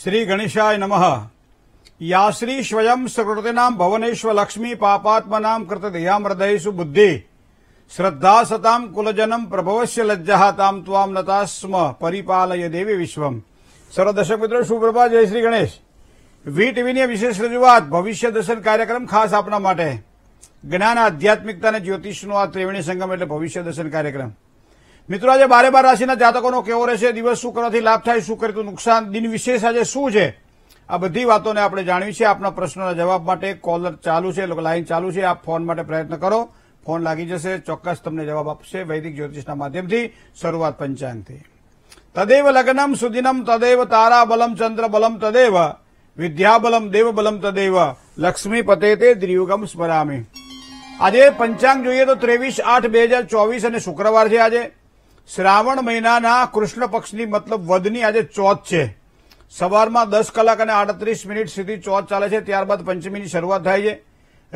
શ્રી ગણેશાય નમઃ યાશ્રી સ્વયં સકૃતિનામ ભવનેશ્વ લક્ષ્મી પાપાત્મનામ કૃત હૃદયસુ બુદ્ધિ શ્રદ્ધા સતામ કુલજનમ પ્રભવશ્ય લજ્જા તામ ત્વામ નતાસ્મ પરિપાલય દેવી વિશ્વમ સર્વ દર્શક મિત્રો સુપ્રભા જય શ્રી ગણેશ વી ટીવીની વિશેષ રજૂઆત ભવિષ્ય દર્શન કાર્યક્રમ ખાસ આપના માટે જ્ઞાન આધ્યાત્મિકતા અને જ્યોતિષનો આ ત્રિવેણી સંગમ એટલે ભવિષ્ય દર્શન કાર્યક્રમ મિત્રો આજે બારે બાર રાશિના જાતકોનો કેવો રહેશે દિવસ શું કરવાથી લાભ થાય શું કરે નુકસાન દિન વિશેષ આજે શું છે આ બધી વાતોને આપણે જાણવી છે આપના પ્રશ્નોના જવાબ માટે કોલર ચાલુ છે લાઇન ચાલુ છે આપ ફોન માટે પ્રયત્ન કરો ફોન લાગી જશે ચોક્કસ તમને જવાબ આપશે વૈદિક જ્યોતિષના માધ્યમથી શરૂઆત પંચાંગથી તદૈવ લગ્નમ સુદિનમ તદૈવ તારા બલમ ચંદ્ર બલમ તદૈવ વિદ્યાબલમ દેવ બલમ તદૈવ લક્ષ્મી પતે તે દ્રિયુગમ સ્મરામી આજે પંચાંગ જોઈએ તો ત્રેવીસ આઠ બે હજાર ચોવીસ અને શુક્રવાર છે આજે શ્રાવણ મહિનાના કૃષ્ણ પક્ષની મતલબ વધની આજે ચોથ છે સવારમાં દસ કલાક અને આડત્રીસ મિનિટ સુધી ચોથ ચાલે છે ત્યારબાદ પંચમીની શરૂઆત થાય છે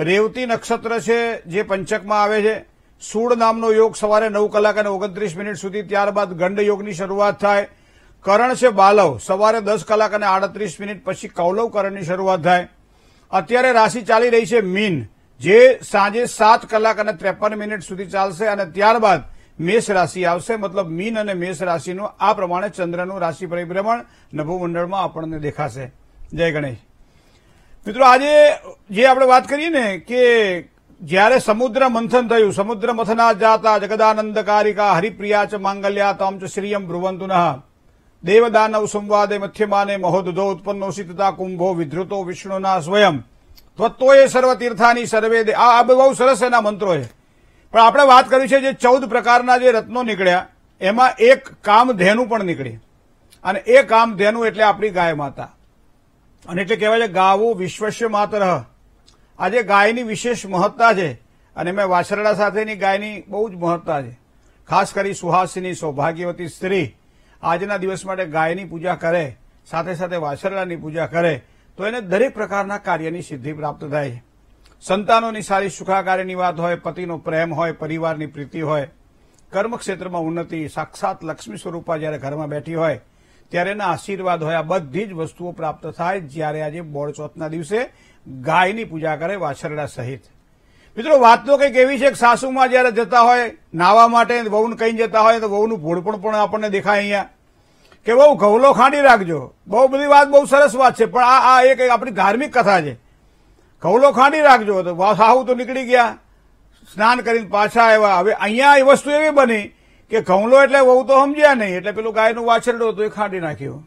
રેવતી નક્ષત્ર છે જે પંચકમાં આવે છે સૂળ નામનો યોગ સવારે નવ કલાક અને ઓગણત્રીસ મિનિટ સુધી ત્યારબાદ ગંડ યોગની શરૂઆત થાય કરણ છે બાલવ સવારે દસ કલાક અને આડત્રીસ મિનિટ પછી કૌલવ કરણની શરૂઆત થાય અત્યારે રાશિ ચાલી રહી છે મીન જે સાંજે સાત કલાક અને ત્રેપન મિનિટ સુધી ચાલશે અને ત્યારબાદ મેષ રાશિ આવશે મતલબ મીન અને મેષ રાશિનું આ પ્રમાણે ચંદ્રનું રાશિ પરિભ્રમણ નભુમંડળમાં આપણને દેખાશે જય ગણેશ મિત્રો આજે જે આપણે વાત કરીએ ને કે જ્યારે સમુદ્ર મંથન થયું સમુદ્ર મથના જાતા જગદાનંદકારિકા હરિપ્રિયા ચ માંગલ્યા તમ ચ શ્રીયમ બ્રુવંતુ દેવદાનવ સંવાદે મથ્યમાને મહોદધો ઉત્પન્નોષિતતા કુંભો વિધૃતો વિષ્ણુના સ્વયં ત્વત્તોએ સર્વ તીર્થાની સર્વે આ બહુ સરસ એના મંત્રો છે પણ આપણે વાત કરી છે જે ચૌદ પ્રકારના જે રત્નો નીકળ્યા એમાં એક કામધેનુ પણ નીકળી અને એ કામધેનુ એટલે આપણી ગાય માતા અને એટલે કહેવાય છે ગાવું વિશ્વસ્ય માત્ર આજે ગાયની વિશેષ મહત્તા છે અને મેં વાછરડા સાથેની ગાયની બહુ જ મહત્તા છે ખાસ કરી સુહાસિની સૌભાગ્યવતી સ્ત્રી આજના દિવસ માટે ગાયની પૂજા કરે સાથે સાથે વાછરડાની પૂજા કરે તો એને દરેક પ્રકારના કાર્યની સિદ્ધિ પ્રાપ્ત થાય છે સંતાનોની સારી સુખાકારીની વાત હોય પતિનો પ્રેમ હોય પરિવારની પ્રીતિ હોય કર્મક્ષેત્રમાં ઉન્નતિ સાક્ષાત લક્ષ્મી સ્વરૂપા જ્યારે ઘરમાં બેઠી હોય ત્યારે એના આશીર્વાદ હોય આ બધી જ વસ્તુઓ પ્રાપ્ત થાય જ્યારે આજે બોળચોથના દિવસે ગાયની પૂજા કરે વાછરડા સહિત મિત્રો વાત તો કંઈક એવી છે કે સાસુમાં જ્યારે જતા હોય નાવા માટે વહુને કહીને જતા હોય તો વહુનું ભોળપણ પણ આપણને દેખાય અહીંયા કે બહુ ઘવલો ખાંડી રાખજો બહુ બધી વાત બહુ સરસ વાત છે પણ આ આ એક આપણી ધાર્મિક કથા છે કૌલો ખાંડી રાખજો તો સાહુ તો નીકળી ગયા સ્નાન કરીને પાછા આવ્યા હવે અહીંયા એ વસ્તુ એવી બની કે કૌલો એટલે વહુ તો સમજ્યા નહીં એટલે પેલું ગાયનું વાછરડું હતું એ ખાંડી નાખ્યું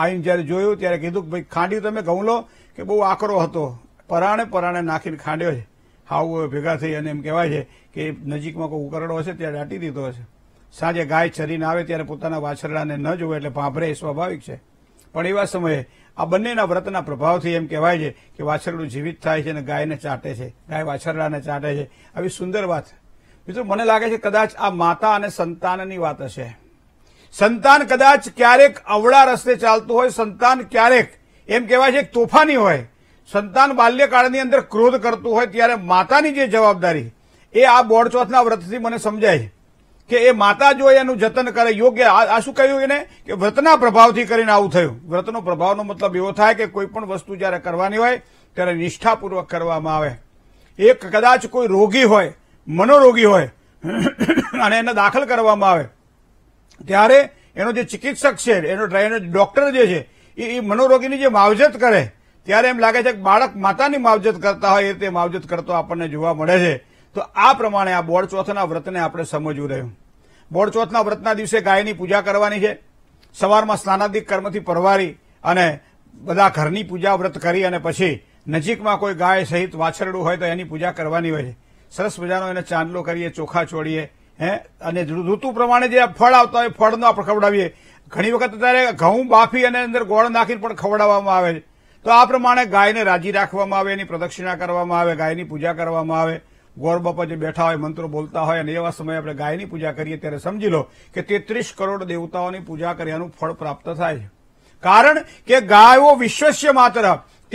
આવીને જ્યારે જોયું ત્યારે કીધું કે ભાઈ ખાંડી તમે કૌલો કે બહુ આકરો હતો પરાણે પરાણે નાખીને ખાંડ્યો છે હાવ ભેગા થઈ અને એમ કહેવાય છે કે નજીકમાં કોઈ ઉકરડો હશે ત્યારે દાટી દીધો હશે સાંજે ગાય ચરીને આવે ત્યારે પોતાના વાછરડાને ન જોવે એટલે ભાભરે સ્વાભાવિક છે પણ એવા સમયે આ બંનેના વ્રતના પ્રભાવથી એમ કહેવાય છે કે વાછરડું જીવિત થાય છે અને ગાયને ચાટે છે ગાય વાછરડાને ચાટે છે આવી સુંદર વાત મિત્રો મને લાગે છે કદાચ આ માતા અને સંતાનની વાત હશે સંતાન કદાચ ક્યારેક અવળા રસ્તે ચાલતું હોય સંતાન ક્યારેક એમ કહેવાય છે તોફાની હોય સંતાન બાલ્યકાળની અંદર ક્રોધ કરતું હોય ત્યારે માતાની જે જવાબદારી એ આ બોડચોથના વ્રતથી મને સમજાય છે કે એ માતા જો એનું જતન કરે યોગ્ય આ શું કહ્યું એને કે વ્રતના પ્રભાવથી કરીને આવું થયું વ્રતનો પ્રભાવનો મતલબ એવો થાય કે કોઈ પણ વસ્તુ જ્યારે કરવાની હોય ત્યારે નિષ્ઠાપૂર્વક કરવામાં આવે એ કદાચ કોઈ રોગી હોય મનોરોગી હોય અને એને દાખલ કરવામાં આવે ત્યારે એનો જે ચિકિત્સક છે એનો એનો ડોક્ટર જે છે એ મનોરોગીની જે માવજત કરે ત્યારે એમ લાગે છે કે બાળક માતાની માવજત કરતા હોય એ તે માવજત કરતો આપણને જોવા મળે છે તો આ પ્રમાણે આ બોડચોથના વ્રતને આપણે સમજવું રહ્યું બોડચોથના વ્રતના દિવસે ગાયની પૂજા કરવાની છે સવારમાં સ્નાનાધિક કર્મથી પરવારી અને બધા ઘરની પૂજા વ્રત કરી અને પછી નજીકમાં કોઈ ગાય સહિત વાછરડું હોય તો એની પૂજા કરવાની હોય છે સરસ મજાનો એને ચાંદલો કરીએ ચોખા છોડીએ હે અને ઋતુ પ્રમાણે જે ફળ આવતા હોય ફળનો આપણે ખવડાવીએ ઘણી વખત અત્યારે ઘઉં બાફી અને અંદર ગોળ નાખીને પણ ખવડાવવામાં આવે છે તો આ પ્રમાણે ગાયને રાજી રાખવામાં આવે એની પ્રદક્ષિણા કરવામાં આવે ગાયની પૂજા કરવામાં આવે ગોર બાપા જે બેઠા હોય મંત્રો બોલતા હોય અને એવા સમયે આપણે ગાયની પૂજા કરીએ ત્યારે સમજી લો કે તેત્રીસ કરોડ દેવતાઓની પૂજા કર્યાનું ફળ પ્રાપ્ત થાય છે કારણ કે ગાયો વિશ્વસ્ય માત્ર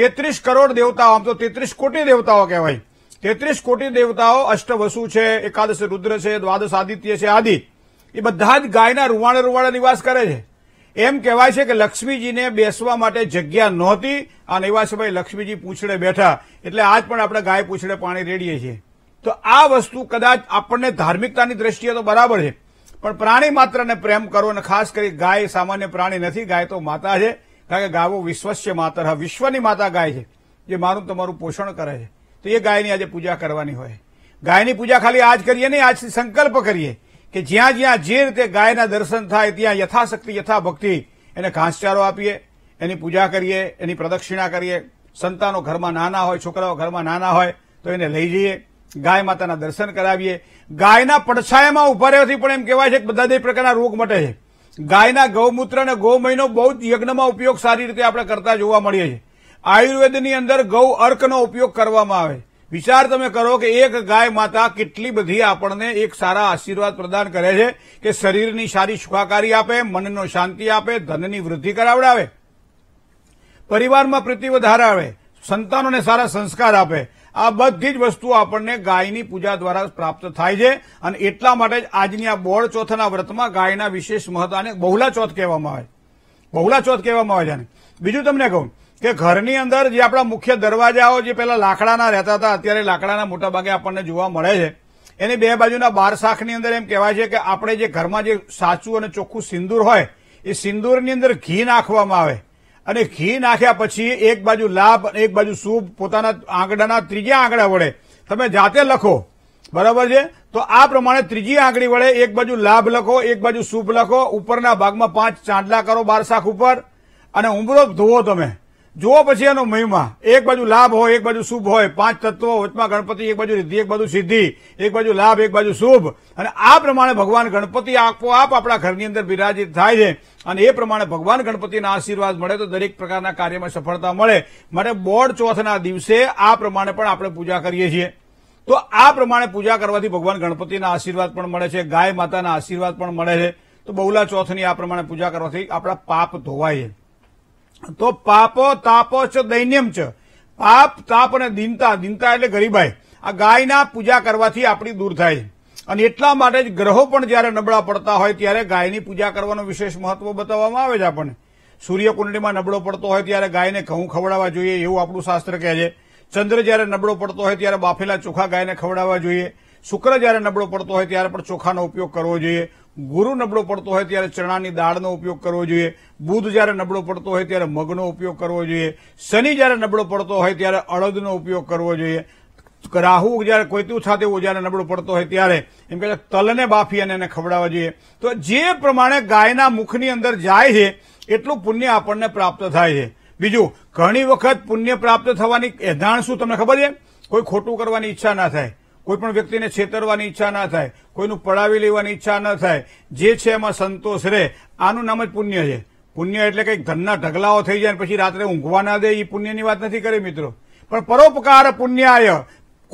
તેત્રીસ કરોડ દેવતાઓ આમ તો તેત્રીસ કોટી દેવતાઓ કહેવાય તેત્રીસ કોટી દેવતાઓ અષ્ટવસુ છે એકાદશ રુદ્ર છે દ્વાદશ આદિત્ય છે આદિ એ બધા જ ગાયના રૂવાણે રૂવાણે નિવાસ કરે છે એમ કહેવાય છે કે લક્ષ્મીજીને બેસવા માટે જગ્યા નહોતી અને એવા સમયે લક્ષ્મીજી પૂછડે બેઠા એટલે આજ પણ આપણે ગાય પૂછડે પાણી રેડીએ છીએ તો આ વસ્તુ કદાચ આપણને ધાર્મિકતાની દ્રષ્ટિએ તો બરાબર છે પણ પ્રાણી માત્રને પ્રેમ કરો અને ખાસ કરી ગાય સામાન્ય પ્રાણી નથી ગાય તો માતા છે કારણ કે ગાવો વિશ્વસ્ય માતર હા વિશ્વની માતા ગાય છે જે મારું તમારું પોષણ કરે છે તો એ ગાયની આજે પૂજા કરવાની હોય ગાયની પૂજા ખાલી આજ કરીએ નહીં આજથી સંકલ્પ કરીએ કે જ્યાં જ્યાં જે રીતે ગાયના દર્શન થાય ત્યાં યથાશક્તિ યથાભક્તિ એને ઘાસચારો આપીએ એની પૂજા કરીએ એની પ્રદક્ષિણા કરીએ સંતાનો ઘરમાં નાના હોય છોકરાઓ ઘરમાં નાના હોય તો એને લઈ જઈએ ગાય માતાના દર્શન કરાવીએ ગાયના પડછાયામાં ઉભા રહેવાથી પણ એમ કહેવાય છે કે બધા જ પ્રકારના રોગ મટે છે ગાયના ગૌમૂત્ર અને ગૌ મહિનો બહુ યજ્ઞમાં ઉપયોગ સારી રીતે આપણે કરતા જોવા મળીએ છીએ આયુર્વેદની અંદર ગૌ અર્કનો ઉપયોગ કરવામાં આવે વિચાર તમે કરો કે એક ગાય માતા કેટલી બધી આપણને એક સારા આશીર્વાદ પ્રદાન કરે છે કે શરીરની સારી સુખાકારી આપે મનનો શાંતિ આપે ધનની વૃદ્ધિ કરાવડાવે પરિવારમાં પ્રીતિ આવે સંતાનોને સારા સંસ્કાર આપે આ બધી જ વસ્તુઓ આપણને ગાયની પૂજા દ્વારા પ્રાપ્ત થાય છે અને એટલા માટે જ આજની આ બોળ ચોથના વ્રતમાં ગાયના વિશેષ મહત્વ અને બહુલા ચોથ કહેવામાં આવે બહુલા ચોથ કહેવામાં આવે છે બીજું તમને કહું કે ઘરની અંદર જે આપણા મુખ્ય દરવાજાઓ જે પહેલા લાકડાના રહેતા હતા અત્યારે લાકડાના મોટાભાગે આપણને જોવા મળે છે એની બે બાજુના બાર શાખની અંદર એમ કહેવાય છે કે આપણે જે ઘરમાં જે સાચું અને ચોખ્ખું સિંદૂર હોય એ સિંદૂરની અંદર ઘી નાખવામાં આવે અને ઘી નાખ્યા પછી એક બાજુ લાભ એક બાજુ સૂપ પોતાના આંકડાના ત્રીજા આંકડા વડે તમે જાતે લખો બરાબર છે તો આ પ્રમાણે ત્રીજી આંકડી વડે એક બાજુ લાભ લખો એક બાજુ સૂપ લખો ઉપરના ભાગમાં પાંચ ચાંદલા કરો બારસાખ ઉપર અને ઉમરો ધોવો તમે જુઓ પછી એનો મહિમા એક બાજુ લાભ હોય એક બાજુ શુભ હોય પાંચ તત્વો વચમાં ગણપતિ એક બાજુ રિદ્ધિ એક બાજુ સિદ્ધિ એક બાજુ લાભ એક બાજુ શુભ અને આ પ્રમાણે ભગવાન ગણપતિ આપોઆપ આપણા ઘરની અંદર બિરાજિત થાય છે અને એ પ્રમાણે ભગવાન ગણપતિના આશીર્વાદ મળે તો દરેક પ્રકારના કાર્યમાં સફળતા મળે માટે બોર્ડ ચોથના દિવસે આ પ્રમાણે પણ આપણે પૂજા કરીએ છીએ તો આ પ્રમાણે પૂજા કરવાથી ભગવાન ગણપતિના આશીર્વાદ પણ મળે છે ગાય માતાના આશીર્વાદ પણ મળે છે તો બહુલા ચોથની આ પ્રમાણે પૂજા કરવાથી આપણા પાપ ધોવાય છે તો પાપો તાપો છે દૈન્યમ છે પાપ તાપ અને દિનતા દિનતા એટલે ગરીબાઈ આ ગાયના પૂજા કરવાથી આપણી દૂર થાય છે અને એટલા માટે જ ગ્રહો પણ જ્યારે નબળા પડતા હોય ત્યારે ગાયની પૂજા કરવાનું વિશેષ મહત્વ બતાવવામાં આવે છે આપણને સૂર્યકુંડળીમાં નબળો પડતો હોય ત્યારે ગાયને ઘઉં ખવડાવવા જોઈએ એવું આપણું શાસ્ત્ર કહે છે ચંદ્ર જ્યારે નબળો પડતો હોય ત્યારે બાફેલા ચોખા ગાયને ખવડાવવા જોઈએ શુક્ર જ્યારે નબળો પડતો હોય ત્યારે પણ ચોખાનો ઉપયોગ કરવો જોઈએ ગુરુ નબળો પડતો હોય ત્યારે ચણાની દાળનો ઉપયોગ કરવો જોઈએ બુધ જ્યારે નબળો પડતો હોય ત્યારે મગનો ઉપયોગ કરવો જોઈએ શનિ જ્યારે નબળો પડતો હોય ત્યારે અડદનો ઉપયોગ કરવો જોઈએ રાહુ જ્યારે કોઈતું સાથે જ્યારે નબળો પડતો હોય ત્યારે એમ કે તલને બાફી અને એને ખવડાવવા જોઈએ તો જે પ્રમાણે ગાયના મુખની અંદર જાય છે એટલું પુણ્ય આપણને પ્રાપ્ત થાય છે બીજું ઘણી વખત પુણ્ય પ્રાપ્ત થવાની એધાણ શું તમને ખબર છે કોઈ ખોટું કરવાની ઈચ્છા ના થાય કોઈપણ વ્યક્તિને છેતરવાની ઈચ્છા ના થાય કોઈનું પડાવી લેવાની ઈચ્છા ન થાય જે છે એમાં સંતોષ રહે આનું નામ જ પુણ્ય છે પુણ્ય એટલે કંઈક ધનના ઢગલાઓ થઈ જાય પછી રાત્રે ઊંઘવા ના દે એ પુણ્યની વાત નથી કરી મિત્રો પણ પરોપકાર પુણ્યાય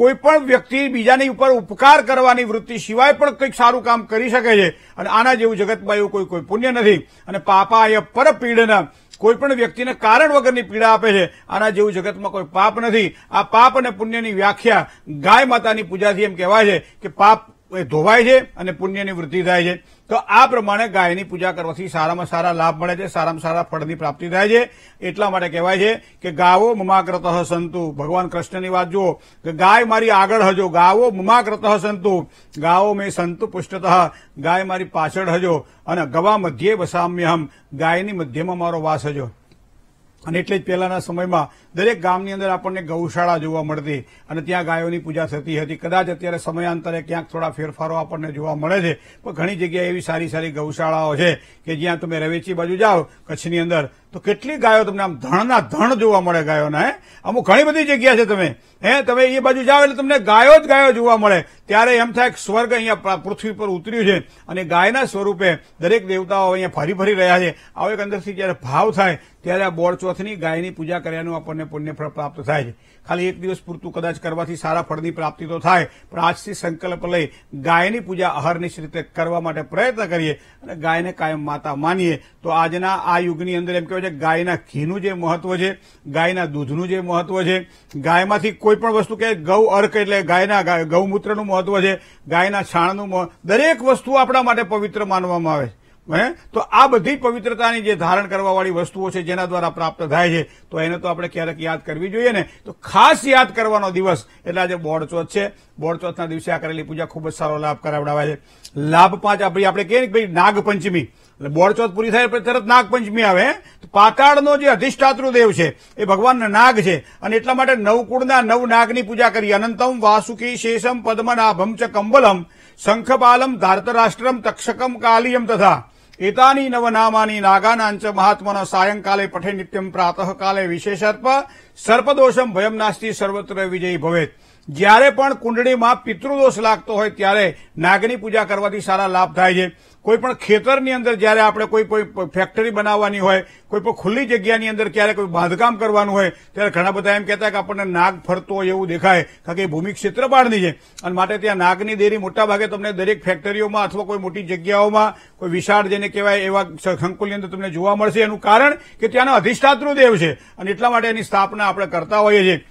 કોઈપણ વ્યક્તિ બીજાની ઉપર ઉપકાર કરવાની વૃત્તિ સિવાય પણ કંઈક સારું કામ કરી શકે છે અને આના જેવું જગતમાં એવું કોઈ કોઈ પુણ્ય નથી અને પાપાય પરપીડના કોઈપણ વ્યક્તિને કારણ વગરની પીડા આપે છે આના જેવું જગતમાં કોઈ પાપ નથી આ પાપ અને પુણ્યની વ્યાખ્યા ગાય માતાની પૂજાથી એમ કહેવાય છે કે પાપ એ ધોવાય છે અને પુણ્યની વૃદ્ધિ થાય છે તો આ પ્રમાણે ગાયની પૂજા કરવાથી સારામાં સારા લાભ મળે છે સારામાં સારા ફળની પ્રાપ્તિ થાય છે એટલા માટે કહેવાય છે કે ગાવો મમાકૃત સંતુ ભગવાન કૃષ્ણની વાત જુઓ કે ગાય મારી આગળ હજો ગાવો મમાકૃત સંતુ ગાવો મેં સંતુ પુષ્ટત ગાય મારી પાછળ હજો અને ગવા મધ્યે વસામ્યહમ ગાયની મધ્યમાં મારો વાસ હજો અને એટલે જ પહેલાના સમયમાં દરેક ગામની અંદર આપણને ગૌશાળા જોવા મળતી અને ત્યાં ગાયોની પૂજા થતી હતી કદાચ અત્યારે સમયાંતરે ક્યાંક થોડા ફેરફારો આપણને જોવા મળે છે પણ ઘણી જગ્યાએ એવી સારી સારી ગૌશાળાઓ છે કે જ્યાં તમે રવેચી બાજુ જાઓ કચ્છની અંદર તો કેટલી ગાયો તમને આમ ધણના ધણ જોવા મળે ગાયોના હે અમુક ઘણી બધી જગ્યા છે તમે હે તમે એ બાજુ જાઓ એટલે તમને ગાયો જ ગાયો જોવા મળે ત્યારે એમ થાય કે સ્વર્ગ અહીંયા પૃથ્વી પર ઉતર્યું છે અને ગાયના સ્વરૂપે દરેક દેવતાઓ અહીંયા ફરી ફરી રહ્યા છે આવો એક અંદરથી જ્યારે ભાવ થાય ત્યારે આ બોળચોથની ગાયની પૂજા કર્યાનું આપણને તમને પુણ્યફળ પ્રાપ્ત થાય છે ખાલી એક દિવસ પૂરતું કદાચ કરવાથી સારા ફળની પ્રાપ્તિ તો થાય પણ આજથી સંકલ્પ લઈ ગાયની પૂજા અહર્નિશ રીતે કરવા માટે પ્રયત્ન કરીએ અને ગાયને કાયમ માતા માનીએ તો આજના આ યુગની અંદર એમ કહેવાય છે ગાયના ઘીનું જે મહત્વ છે ગાયના દૂધનું જે મહત્વ છે ગાયમાંથી કોઈ પણ વસ્તુ કે ગૌ અર્ક એટલે ગાયના ગૌમૂત્રનું મહત્વ છે ગાયના છાણનું દરેક વસ્તુ આપણા માટે પવિત્ર માનવામાં આવે છે હે તો આ બધી પવિત્રતાની જે ધારણ કરવાવાળી વસ્તુઓ છે જેના દ્વારા પ્રાપ્ત થાય છે તો એને તો આપણે ક્યારેક યાદ કરવી જોઈએ ને તો ખાસ યાદ કરવાનો દિવસ એટલે આજે બોડચોથ છે બોડચોથના દિવસે આ કરેલી પૂજા ખૂબ જ સારો લાભ કરાવડાવે છે લાભ પાંચ આપણી આપણે કહીએ ને ભાઈ નાગપંચમી એટલે બોડચોથ પૂરી થાય પછી તરત નાગપંચમી આવે તો પાતાળનો જે અધિષ્ઠાતૃ દેવ છે એ ભગવાનના નાગ છે અને એટલા માટે નવકુળના નવ નાગની પૂજા કરી અનંતમ વાસુકી શેષમ પદ્મનાભમ ચ કંબલમ શંખપાલમ ધારતરાષ્ટ્રમ તક્ષકમ કાલિયમ તથા एतानि नवनामानि नागानाञ्च महात्मनः सायंकाले पठे नित्यं प्रातःकाले વિશેષાર્પ સર્પદોષમ ભયમ નાસ્તી સર્વત્ર વિજયી ભવેત જ્યારે પણ કુંડળીમાં પિતૃદોષ લાગતો હોય ત્યારે નાગની પૂજા કરવાથી સારા લાભ થાય છે કોઈ પણ ખેતરની અંદર જ્યારે આપણે કોઈ કોઈ ફેક્ટરી બનાવવાની હોય કોઈ પણ ખુલ્લી જગ્યાની અંદર ક્યારે કોઈ બાંધકામ કરવાનું હોય ત્યારે ઘણા બધા એમ કહેતા કે આપણને નાગ ફરતો હોય એવું દેખાય કારણ કે એ ભૂમિ ક્ષેત્ર ક્ષેત્રપાળની છે અને માટે ત્યાં નાગની દેરી મોટાભાગે તમને દરેક ફેક્ટરીઓમાં અથવા કોઈ મોટી જગ્યાઓમાં કોઈ વિશાળ જેને કહેવાય એવા સંકુલની અંદર તમને જોવા મળશે એનું કારણ કે ત્યાંનો અધિષ્ઠાતૃ દેવ છે અને એટલા માટે એની સ્થાપના આપણે કરતા હોઈએ છીએ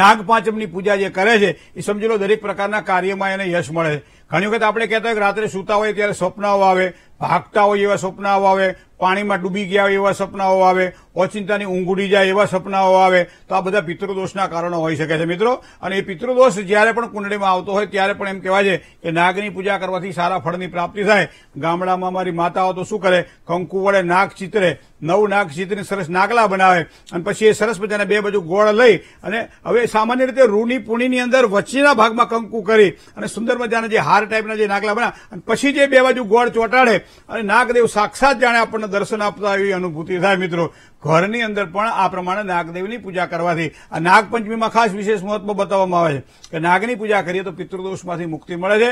નાગપાંચમની પૂજા જે કરે છે એ સમજી લો દરેક પ્રકારના કાર્યમાં એને યશ મળે છે ઘણી વખત આપણે કહેતા હોય કે રાત્રે સૂતા હોય ત્યારે સ્વપ્ન આવે ભાગતા હોય એવા સપનાઓ આવે પાણીમાં ડૂબી ગયા હોય એવા સપનાઓ આવે ઓચિંતાની ઊંઘ ઉડી જાય એવા સપનાઓ આવે તો આ બધા પિતૃદોષના કારણો હોઈ શકે છે મિત્રો અને એ પિતૃદોષ જ્યારે પણ કુંડળીમાં આવતો હોય ત્યારે પણ એમ કહેવાય છે કે નાગની પૂજા કરવાથી સારા ફળની પ્રાપ્તિ થાય ગામડામાં અમારી માતાઓ તો શું કરે કંકુ વડે નાગ ચિત્રે નવ નાગ ચિત્રને સરસ નાગલા બનાવે અને પછી એ સરસ મજાને બે બાજુ ગોળ લઈ અને હવે સામાન્ય રીતે રૂની પૂણીની અંદર વચ્ચેના ભાગમાં કંકુ કરી અને સુંદર મજાના જે હાર ટાઈપના જે નાગલા બનાવે અને પછી જે બે બાજુ ગોળ ચોંટાડે અને નાગદેવ સાક્ષાત જાણે આપણને દર્શન આપતા એવી અનુભૂતિ થાય મિત્રો ઘરની અંદર પણ આ પ્રમાણે નાગદેવની પૂજા કરવાથી આ નાગપંચમીમાં ખાસ વિશેષ મહત્વ બતાવવામાં આવે છે કે નાગની પૂજા કરીએ તો પિતૃદોષમાંથી મુક્તિ મળે છે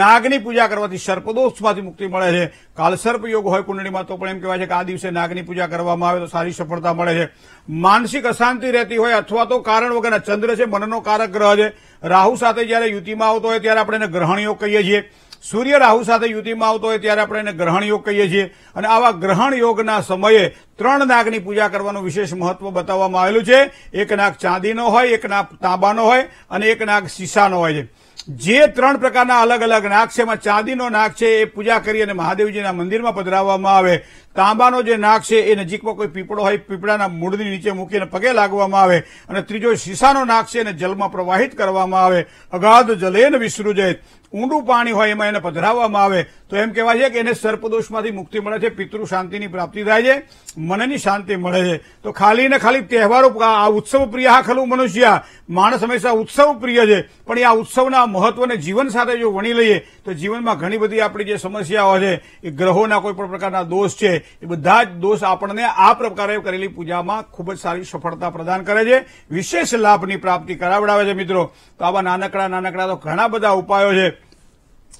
નાગની પૂજા કરવાથી સર્પદોષમાંથી મુક્તિ મળે છે કાલસર્પ યોગ હોય કુંડળીમાં તો પણ એમ કહેવાય છે કે આ દિવસે નાગની પૂજા કરવામાં આવે તો સારી સફળતા મળે છે માનસિક અશાંતિ રહેતી હોય અથવા તો કારણ વગરના ચંદ્ર છે મનનો કારક ગ્રહ છે રાહુ સાથે જ્યારે યુતિમાં આવતો હોય ત્યારે આપણે એને ગ્રહણ કહીએ છીએ સૂર્ય રાહુ સાથે યુતિમાં આવતો હોય ત્યારે આપણે એને ગ્રહણ યોગ કહીએ છીએ અને આવા ગ્રહણ યોગના સમયે ત્રણ નાગની પૂજા કરવાનું વિશેષ મહત્વ બતાવવામાં આવેલું છે એક નાગ ચાંદીનો હોય એક નાગ તાંબાનો હોય અને એક નાગ સીસાનો હોય છે જે ત્રણ પ્રકારના અલગ અલગ નાગ છે એમાં ચાંદીનો નાગ છે એ પૂજા કરી અને મહાદેવજીના મંદિરમાં પધરાવવામાં આવે તાંબાનો જે નાગ છે એ નજીકમાં કોઈ પીપળો હોય પીપળાના મૂળની નીચે મૂકીને પગે લાગવામાં આવે અને ત્રીજો શીશાનો નાગ છે એને જલમાં પ્રવાહિત કરવામાં આવે અગાધ જલેન વિસૃજે ઊંડું પાણી હોય એમાં એને પધરાવવામાં આવે તો એમ કહેવાય છે કે એને સર્પદોષમાંથી મુક્તિ મળે છે પિતૃ શાંતિની પ્રાપ્તિ થાય છે મનની શાંતિ મળે છે તો ખાલી ને ખાલી તહેવારો આ ઉત્સવ પ્રિય હા ખલું મનુષ્ય માણસ હંમેશા ઉત્સવ પ્રિય છે પણ એ આ ઉત્સવના મહત્વને જીવન સાથે જો વણી લઈએ તો જીવનમાં ઘણી બધી આપણી જે સમસ્યાઓ છે એ ગ્રહોના કોઈ પણ પ્રકારના દોષ છે એ બધા જ દોષ આપણને આ પ્રકારે કરેલી પૂજામાં ખૂબ જ સારી સફળતા પ્રદાન કરે છે વિશેષ લાભની પ્રાપ્તિ કરાવડાવે છે મિત્રો તો આવા નાનકડા નાનકડા તો ઘણા બધા ઉપાયો છે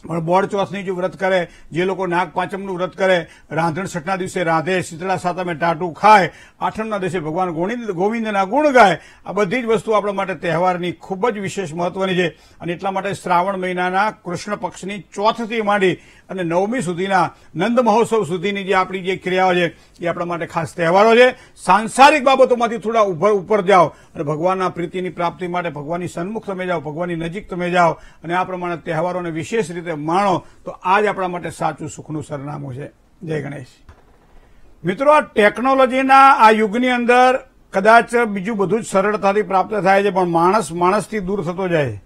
પણ બોર્ડ ચોથની જો વ્રત કરે જે લોકો નાગ પાંચમનું વ્રત કરે રાંધણ છઠના દિવસે રાધે શીતળા સાતમે ટાટું ખાય આઠમના દિવસે ભગવાન ગોવિંદના ગુણ ગાય આ બધી જ વસ્તુ આપણા માટે તહેવારની ખૂબ જ વિશેષ મહત્વની છે અને એટલા માટે શ્રાવણ મહિનાના કૃષ્ણ પક્ષની ચોથથી માંડી અને નવમી સુધીના નંદ મહોત્સવ સુધીની જે આપણી જે ક્રિયાઓ છે એ આપણા માટે ખાસ તહેવારો છે સાંસારિક બાબતોમાંથી થોડા ઉપર ઉપર જાઓ અને ભગવાનના પ્રીતિની પ્રાપ્તિ માટે ભગવાનની સન્મુખ તમે જાઓ ભગવાનની નજીક તમે જાઓ અને આ પ્રમાણે તહેવારોને વિશેષ રીતે માણો તો આ જ આપણા માટે સાચું સુખનું સરનામું છે જય ગણેશ મિત્રો આ ટેકનોલોજીના આ યુગની અંદર કદાચ બીજું બધું જ સરળતાથી પ્રાપ્ત થાય છે પણ માણસ માણસથી દૂર થતો જાય છે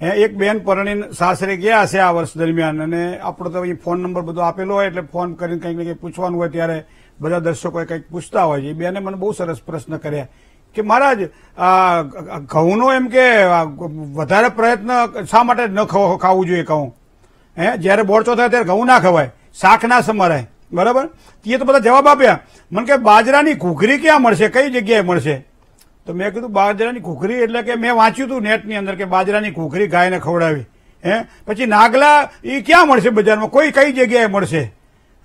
એક બેન પરણી સાસરે ગયા છે આ વર્ષ દરમિયાન અને આપણો તો ફોન નંબર બધો આપેલો હોય એટલે ફોન કરીને કંઈક ને કંઈક પૂછવાનું હોય ત્યારે બધા દર્શકોએ કંઈક પૂછતા હોય છે એ બેને મને બહુ સરસ પ્રશ્ન કર્યા કે મહારાજ ઘઉંનો એમ કે વધારે પ્રયત્ન શા માટે ન ખાવું જોઈએ કહું હે જ્યારે બોરચો થાય ત્યારે ઘઉં ના ખવાય શાક ના સમારાય બરાબર એ તો બધા જવાબ આપ્યા મને કે બાજરાની ઘૂઘરી ક્યાં મળશે કઈ જગ્યાએ મળશે તો મેં કીધું બાજરાની ઘૂઘરી એટલે કે મેં વાંચ્યું હતું નેટની અંદર કે બાજરાની ઘૂઘરી ગાયને ખવડાવી હે પછી નાગલા એ ક્યાં મળશે બજારમાં કોઈ કઈ જગ્યાએ મળશે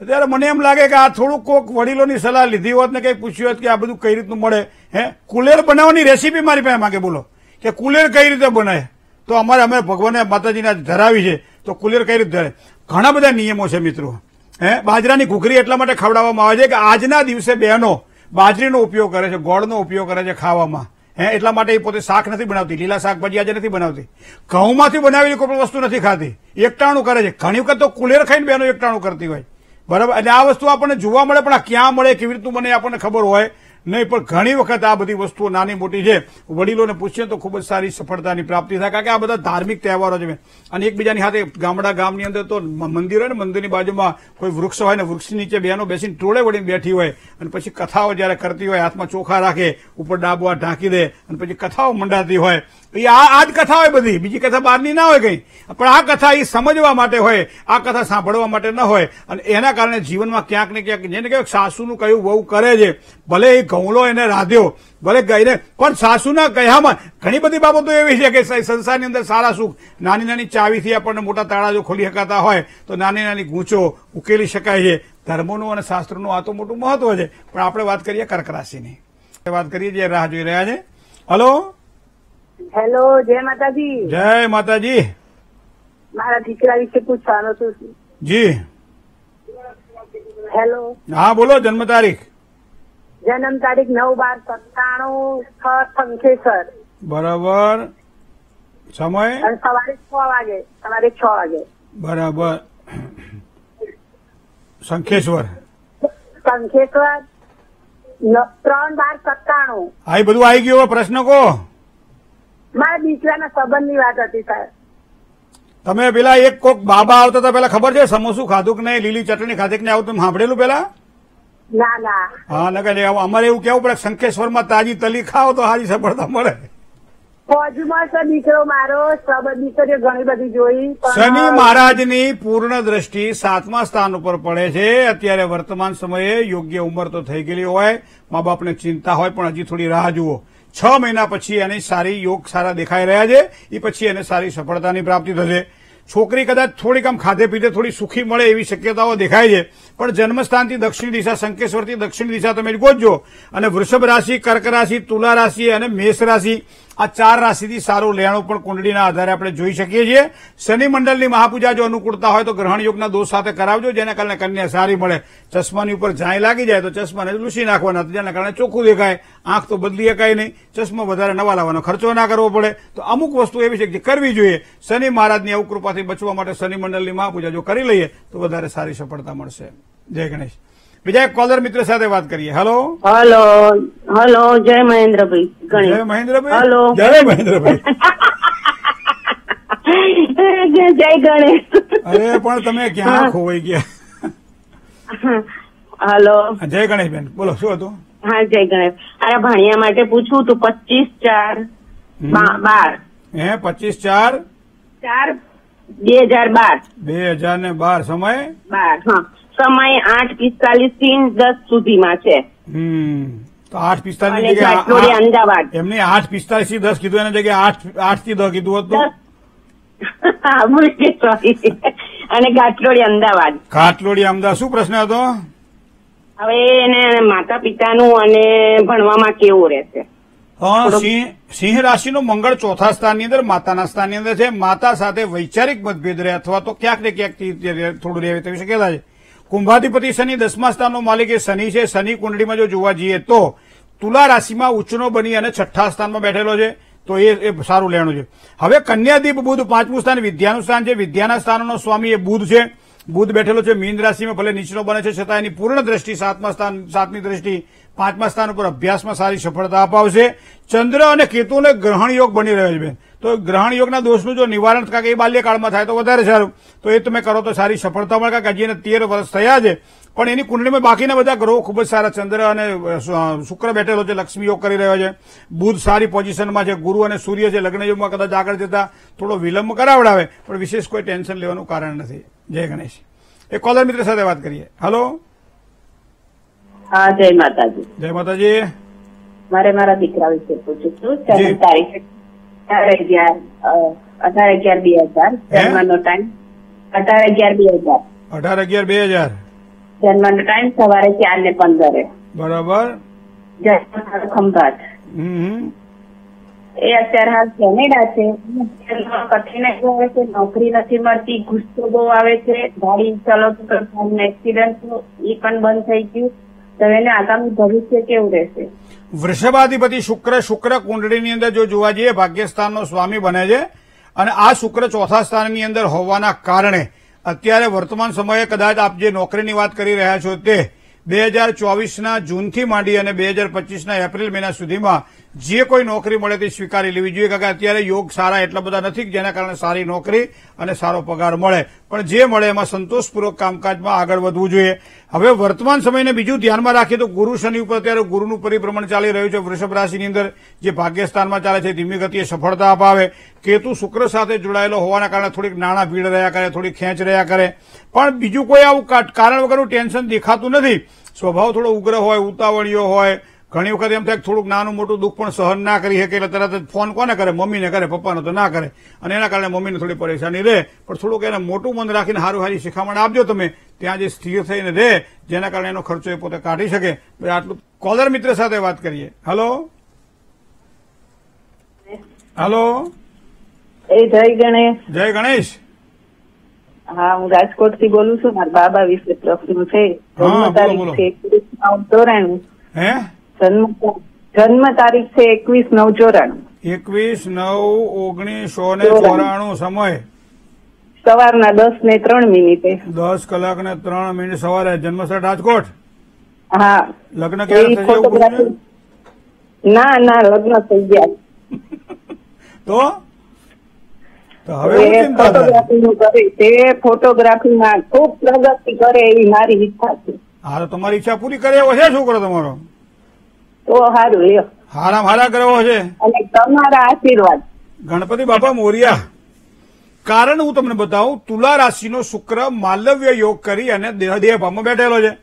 ત્યારે મને એમ લાગે કે આ થોડુંક કોઈક વડીલોની સલાહ લીધી હોત ને કંઈ પૂછ્યું હોત કે આ બધું કઈ રીતનું મળે હે કુલેર બનાવવાની રેસીપી મારી પાસે માગે બોલો કે કુલેર કઈ રીતે બનાવે તો અમારે અમે ભગવાને માતાજીને ધરાવી છે તો કુલેર કઈ રીતે ધરે ઘણા બધા નિયમો છે મિત્રો હે બાજરાની ઘૂઘરી એટલા માટે ખવડાવવામાં આવે છે કે આજના દિવસે બહેનો બાજરીનો ઉપયોગ કરે છે ગોળનો ઉપયોગ કરે છે ખાવામાં હે એટલા માટે એ પોતે શાક નથી બનાવતી લીલા શાકભાજી આજે નથી બનાવતી ઘઉંમાંથી બનાવેલી કોઈ વસ્તુ નથી ખાતી એકટાણું કરે છે ઘણી વખત તો કુલેર ખાઈને બહેનો એકટાણું કરતી હોય બરાબર એટલે આ વસ્તુ આપણને જોવા મળે પણ આ ક્યાં મળે કેવી રીતનું મને આપણને ખબર હોય નહીં પણ ઘણી વખત આ બધી વસ્તુઓ નાની મોટી છે વડીલોને પૂછીએ તો ખૂબ જ સારી સફળતાની પ્રાપ્તિ થાય કારણ કે આ બધા ધાર્મિક તહેવારો છે અને એકબીજાની સાથે ગામડા ગામની અંદર તો મંદિર હોય ને મંદિરની બાજુમાં કોઈ વૃક્ષ હોય ને વૃક્ષની નીચે બહેનો બેસીને ટોળે વળીને બેઠી હોય અને પછી કથાઓ જ્યારે કરતી હોય હાથમાં ચોખા રાખે ઉપર ડાબવા ઢાંકી દે અને પછી કથાઓ મંડાતી હોય એ આ આ જ કથા હોય બધી બીજી કથા બહારની ના હોય કંઈ પણ આ કથા એ સમજવા માટે હોય આ કથા સાંભળવા માટે ન હોય અને એના કારણે જીવનમાં ક્યાંક ને ક્યાંક જેને કહેવાય સાસુનું કયું બહુ કરે છે ભલે એ ઘઉંલો એને રાધ્યો ભલે ગઈને પણ સાસુના કહ્યામાં ઘણી બધી બાબતો એવી છે કે સંસારની અંદર સારા સુખ નાની નાની ચાવીથી આપણને મોટા તાળા જો ખોલી શકાતા હોય તો નાની નાની ગૂંચો ઉકેલી શકાય છે ધર્મોનું અને શાસ્ત્રનું આ તો મોટું મહત્વ છે પણ આપણે વાત કરીએ કર્ક રાશિની વાત કરીએ જે રાહ જોઈ રહ્યા છે હલો હેલો જય માતાજી જય માતાજી મારા દીકરા વિશે પૂછવાનું છું જી હેલો હા બોલો જન્મ તારીખ જન્મ તારીખ નવ બાર સત્તાણું છ શંખેશ્વર બરાબર સમય સવારે છ વાગે સવારે છ વાગે બરાબર શંખેશ્વર શંખેશ્વર ત્રણ બાર સત્તાણું હા એ બધું આવી ગયું પ્રશ્ન કો મારા દીકરાના સંબંધની વાત હતી સાહેબ તમે પેલા એક કોક બાબા આવતા હતા પેલા ખબર છે સમોસું ખાધું કે નહીં લીલી ચટણી ખાધી કે આવું તમે સાંભળેલું પેલા ના ના હા લગે અમારે એવું કેવું પડે શંકેશ્વરમાં તાજી તલી ખાઓ તો સારી સફળતા મળે શનિ મહારાજની પૂર્ણ દ્રષ્ટિ સાતમા સ્થાન ઉપર પડે છે અત્યારે વર્તમાન સમયે યોગ્ય ઉંમર તો થઈ ગયેલી હોય મા બાપને ચિંતા હોય પણ હજી થોડી રાહ જુઓ છ મહિના પછી એની સારી યોગ સારા દેખાઈ રહ્યા છે એ પછી એને સારી સફળતાની પ્રાપ્તિ થશે છોકરી કદાચ થોડીક આમ ખાધે પીધે થોડી સુખી મળે એવી શક્યતાઓ દેખાય છે પણ જન્મસ્થાનથી દક્ષિણ દિશા સંકેશ્વરથી દક્ષિણ દિશા તમે ગોતજો અને વૃષભ રાશિ કર્ક રાશિ તુલા રાશિ અને મેષ રાશિ આ ચાર રાશિથી સારું લેણું પણ કુંડળીના આધારે આપણે જોઈ શકીએ છીએ શનિ મંડળની મહાપૂજા જો અનુકૂળતા હોય તો ગ્રહણ દોષ સાથે કરાવજો જેના કારણે કન્યા સારી મળે ચશ્માની ઉપર જાય લાગી જાય તો ચશ્માને લૂસી નાખવાના જેના કારણે ચોખ્ખું દેખાય આંખ તો બદલી શકાય નહીં ચશ્મા વધારે નવા લાવવાનો ખર્ચો ના કરવો પડે તો અમુક વસ્તુ એવી છે કે કરવી જોઈએ શનિ મહારાજની અવકૃપાથી બચવા માટે શનિ મંડળની મહાપૂજા જો કરી લઈએ તો વધારે સારી સફળતા મળશે જય ગણેશ બીજા એક કોલર મિત્ર સાથે વાત કરીએ હેલો હેલો હેલો જય મહેન્દ્રભાઈ જય મહેન્દ્રભાઈ હેલો જય મહેન્દ્રભાઈ જય ગણેશ અરે પણ તમે ક્યાં ખોવાઈ ગયા હેલો જય ગણેશબેન બોલો શું હતું હા જય ગણેશ અરે ભાણિયા માટે પૂછવું તું પચીસ ચાર બાર હે પચીસ ચાર ચાર બે હજાર બાર બે હજાર ને બાર સમય બાર હા સમય આઠ પિસ્તાલીસ થી દસ સુધીમાં છે આઠ પિસ્તાલીસ અમદાવાદ એમને આઠ પિસ્તાલીસ થી દસ કીધું એના જગ્યાએ આઠ આઠ થી દસ કીધું હતું અને ઘાટલોડી અમદાવાદ ઘાટલોડી અમદાવાદ શું પ્રશ્ન હતો હવે એને માતા પિતાનું અને ભણવામાં કેવું રહેશે સિંહ રાશિનો મંગળ ચોથા સ્થાનની અંદર માતાના સ્થાનની અંદર છે માતા સાથે વૈચારિક મતભેદ રહે અથવા તો ક્યાંક ને ક્યાંક થોડું રહે તેવી શક્યતા છે કુંભાધિપતિ શનિ દસમા સ્થાનનો માલિક એ શનિ છે શનિ કુંડળીમાં જો જોવા જઈએ તો તુલા રાશિમાં ઉચ્ચનો બની અને છઠ્ઠા સ્થાનમાં બેઠેલો છે તો એ એ સારું લેણું છે હવે કન્યાદીપ બુધ પાંચમું સ્થાન વિદ્યાનું સ્થાન છે વિદ્યાના સ્થાનનો સ્વામી એ બુધ છે બુધ બેઠેલો છે મીન રાશિમાં ભલે નીચનો બને છે છતાં એની પૂર્ણ દ્રષ્ટિ સાતમા સ્થાન સાતમી દ્રષ્ટિ પાંચમા સ્થાન ઉપર અભ્યાસમાં સારી સફળતા અપાવશે ચંદ્ર અને કેતુને ગ્રહણ યોગ બની રહ્યો છે બેન તો ગ્રહણ યોગના દોષનું જો નિવારણ કાંક એ બાલ્યકાળમાં થાય તો વધારે સારું તો એ તમે કરો તો સારી સફળતા મળે કાંક હજી તેર વર્ષ થયા છે પણ એની કુંડળીમાં બાકીના બધા ગ્રહો ખૂબ જ સારા ચંદ્ર અને શુક્ર બેઠેલો છે લક્ષ્મી યોગ કરી રહ્યો છે બુધ સારી પોઝિશનમાં છે ગુરુ અને સૂર્ય છે લગ્ન યોગમાં કદાચ આગળ જતા થોડો વિલંબ કરાવડાવે પણ વિશેષ કોઈ ટેન્શન લેવાનું કારણ નથી જય ગણેશ એ કોલર મિત્ર સાથે વાત કરીએ હલો જય માતાજી જય માતાજી મારે મારા દીકરા વિશે પૂછું છું તારીખ અઢાર અગિયાર અઢાર અગિયાર બે હજાર જન્મનો ટાઈમ અઢાર અગિયાર બે હજાર અઢાર અગિયાર બે હજાર જન્મનો ટાઈમ સવારે ચાર ને પંદરે બરાબર ખંભાત એ અત્યારે હાલ કેનેડા છે કઠિનાઈ આવે છે નોકરી નથી મળતી ગુસ્સો બહુ આવે છે ગાડી ચલાવતી એક્સિડન્ટ એ પણ બંધ થઈ ગયું તો એને આગામી ભવિષ્ય કેવું રહેશે વૃષભાધિપતિ શુક્ર શુક્ર કુંડળીની અંદર જો જોવા જઈએ ભાગ્યસ્થાનનો સ્વામી બને છે અને આ શુક્ર ચોથા સ્થાનની અંદર હોવાના કારણે અત્યારે વર્તમાન સમયે કદાચ આપ જે નોકરીની વાત કરી રહ્યા છો તે બે હજાર ચોવીસના જૂનથી માંડી અને બે હજાર પચીસના એપ્રિલ મહિના સુધીમાં જે કોઈ નોકરી મળે તે સ્વીકારી લેવી જોઈએ કારણ કે અત્યારે યોગ સારા એટલા બધા નથી જેના કારણે સારી નોકરી અને સારો પગાર મળે પણ જે મળે એમાં સંતોષપૂર્વક કામકાજમાં આગળ વધવું જોઈએ હવે વર્તમાન સમયને બીજું ધ્યાનમાં રાખીએ તો ગુરુ શનિ ઉપર અત્યારે ગુરુનું પરિભ્રમણ ચાલી રહ્યું છે વૃષભ રાશિની અંદર જે ભાગ્યસ્થાનમાં ચાલે છે ધીમી ગતિએ સફળતા અપાવે કેતુ શુક્ર સાથે જોડાયેલો હોવાના કારણે થોડીક નાણાં ભીડ રહ્યા કરે થોડી ખેંચ રહ્યા કરે પણ બીજું કોઈ આવું કારણ વગરનું ટેન્શન દેખાતું નથી સ્વભાવ થોડો ઉગ્ર હોય ઉતાવળીયો હોય ઘણી વખત એમ થાય થોડુંક નાનું મોટું દુઃખ પણ સહન ના કરી શકે એટલે તરત ફોન કોને કરે મમ્મીને કરે પપ્પાને તો ના કરે અને એના કારણે મમ્મીને થોડી પરેશાની રહે પણ થોડુંક એને મોટું મન રાખીને હારું હારી શિખામણ આપજો તમે ત્યાં જે સ્થિર થઈને રહે જેના કારણે એનો ખર્ચો એ પોતે કાઢી શકે આટલું કોલર મિત્ર સાથે વાત કરીએ હલો હલો જય ગણેશ જય ગણેશ હા હું રાજકોટ થી બોલું છું મારા બાબા વિશે પ્રશ્ન છે બોલો બોલો તોરાણું હે જન્મ તારીખ છે એકવીસ નવ ચોરાણું એકવીસ નવ ઓગણીસો ને ચોરાણું સમય સવારના દસ ને ત્રણ મિનિટે દસ કલાક ને ત્રણ મિનિટ સવારે જન્મસ્થળ રાજકોટ હા લગ્ન ના ના લગ્ન થઈ ગયા તો ફોટોગ્રાફીમાં ખુબ પ્રગતિ કરે એવી મારી ઈચ્છા છે હા તો તમારી ઈચ્છા પૂરી કરે એવો છે છોકરો તમારો તો સારું લ્યો હારામ હારા કરવો છે અને તમારા આશીર્વાદ ગણપતિ બાપા મોરિયા કારણ હું તમને બતાવું તુલા રાશિનો શુક્ર માલવ્ય યોગ કરી અને દેહભાવમાં બેઠેલો છે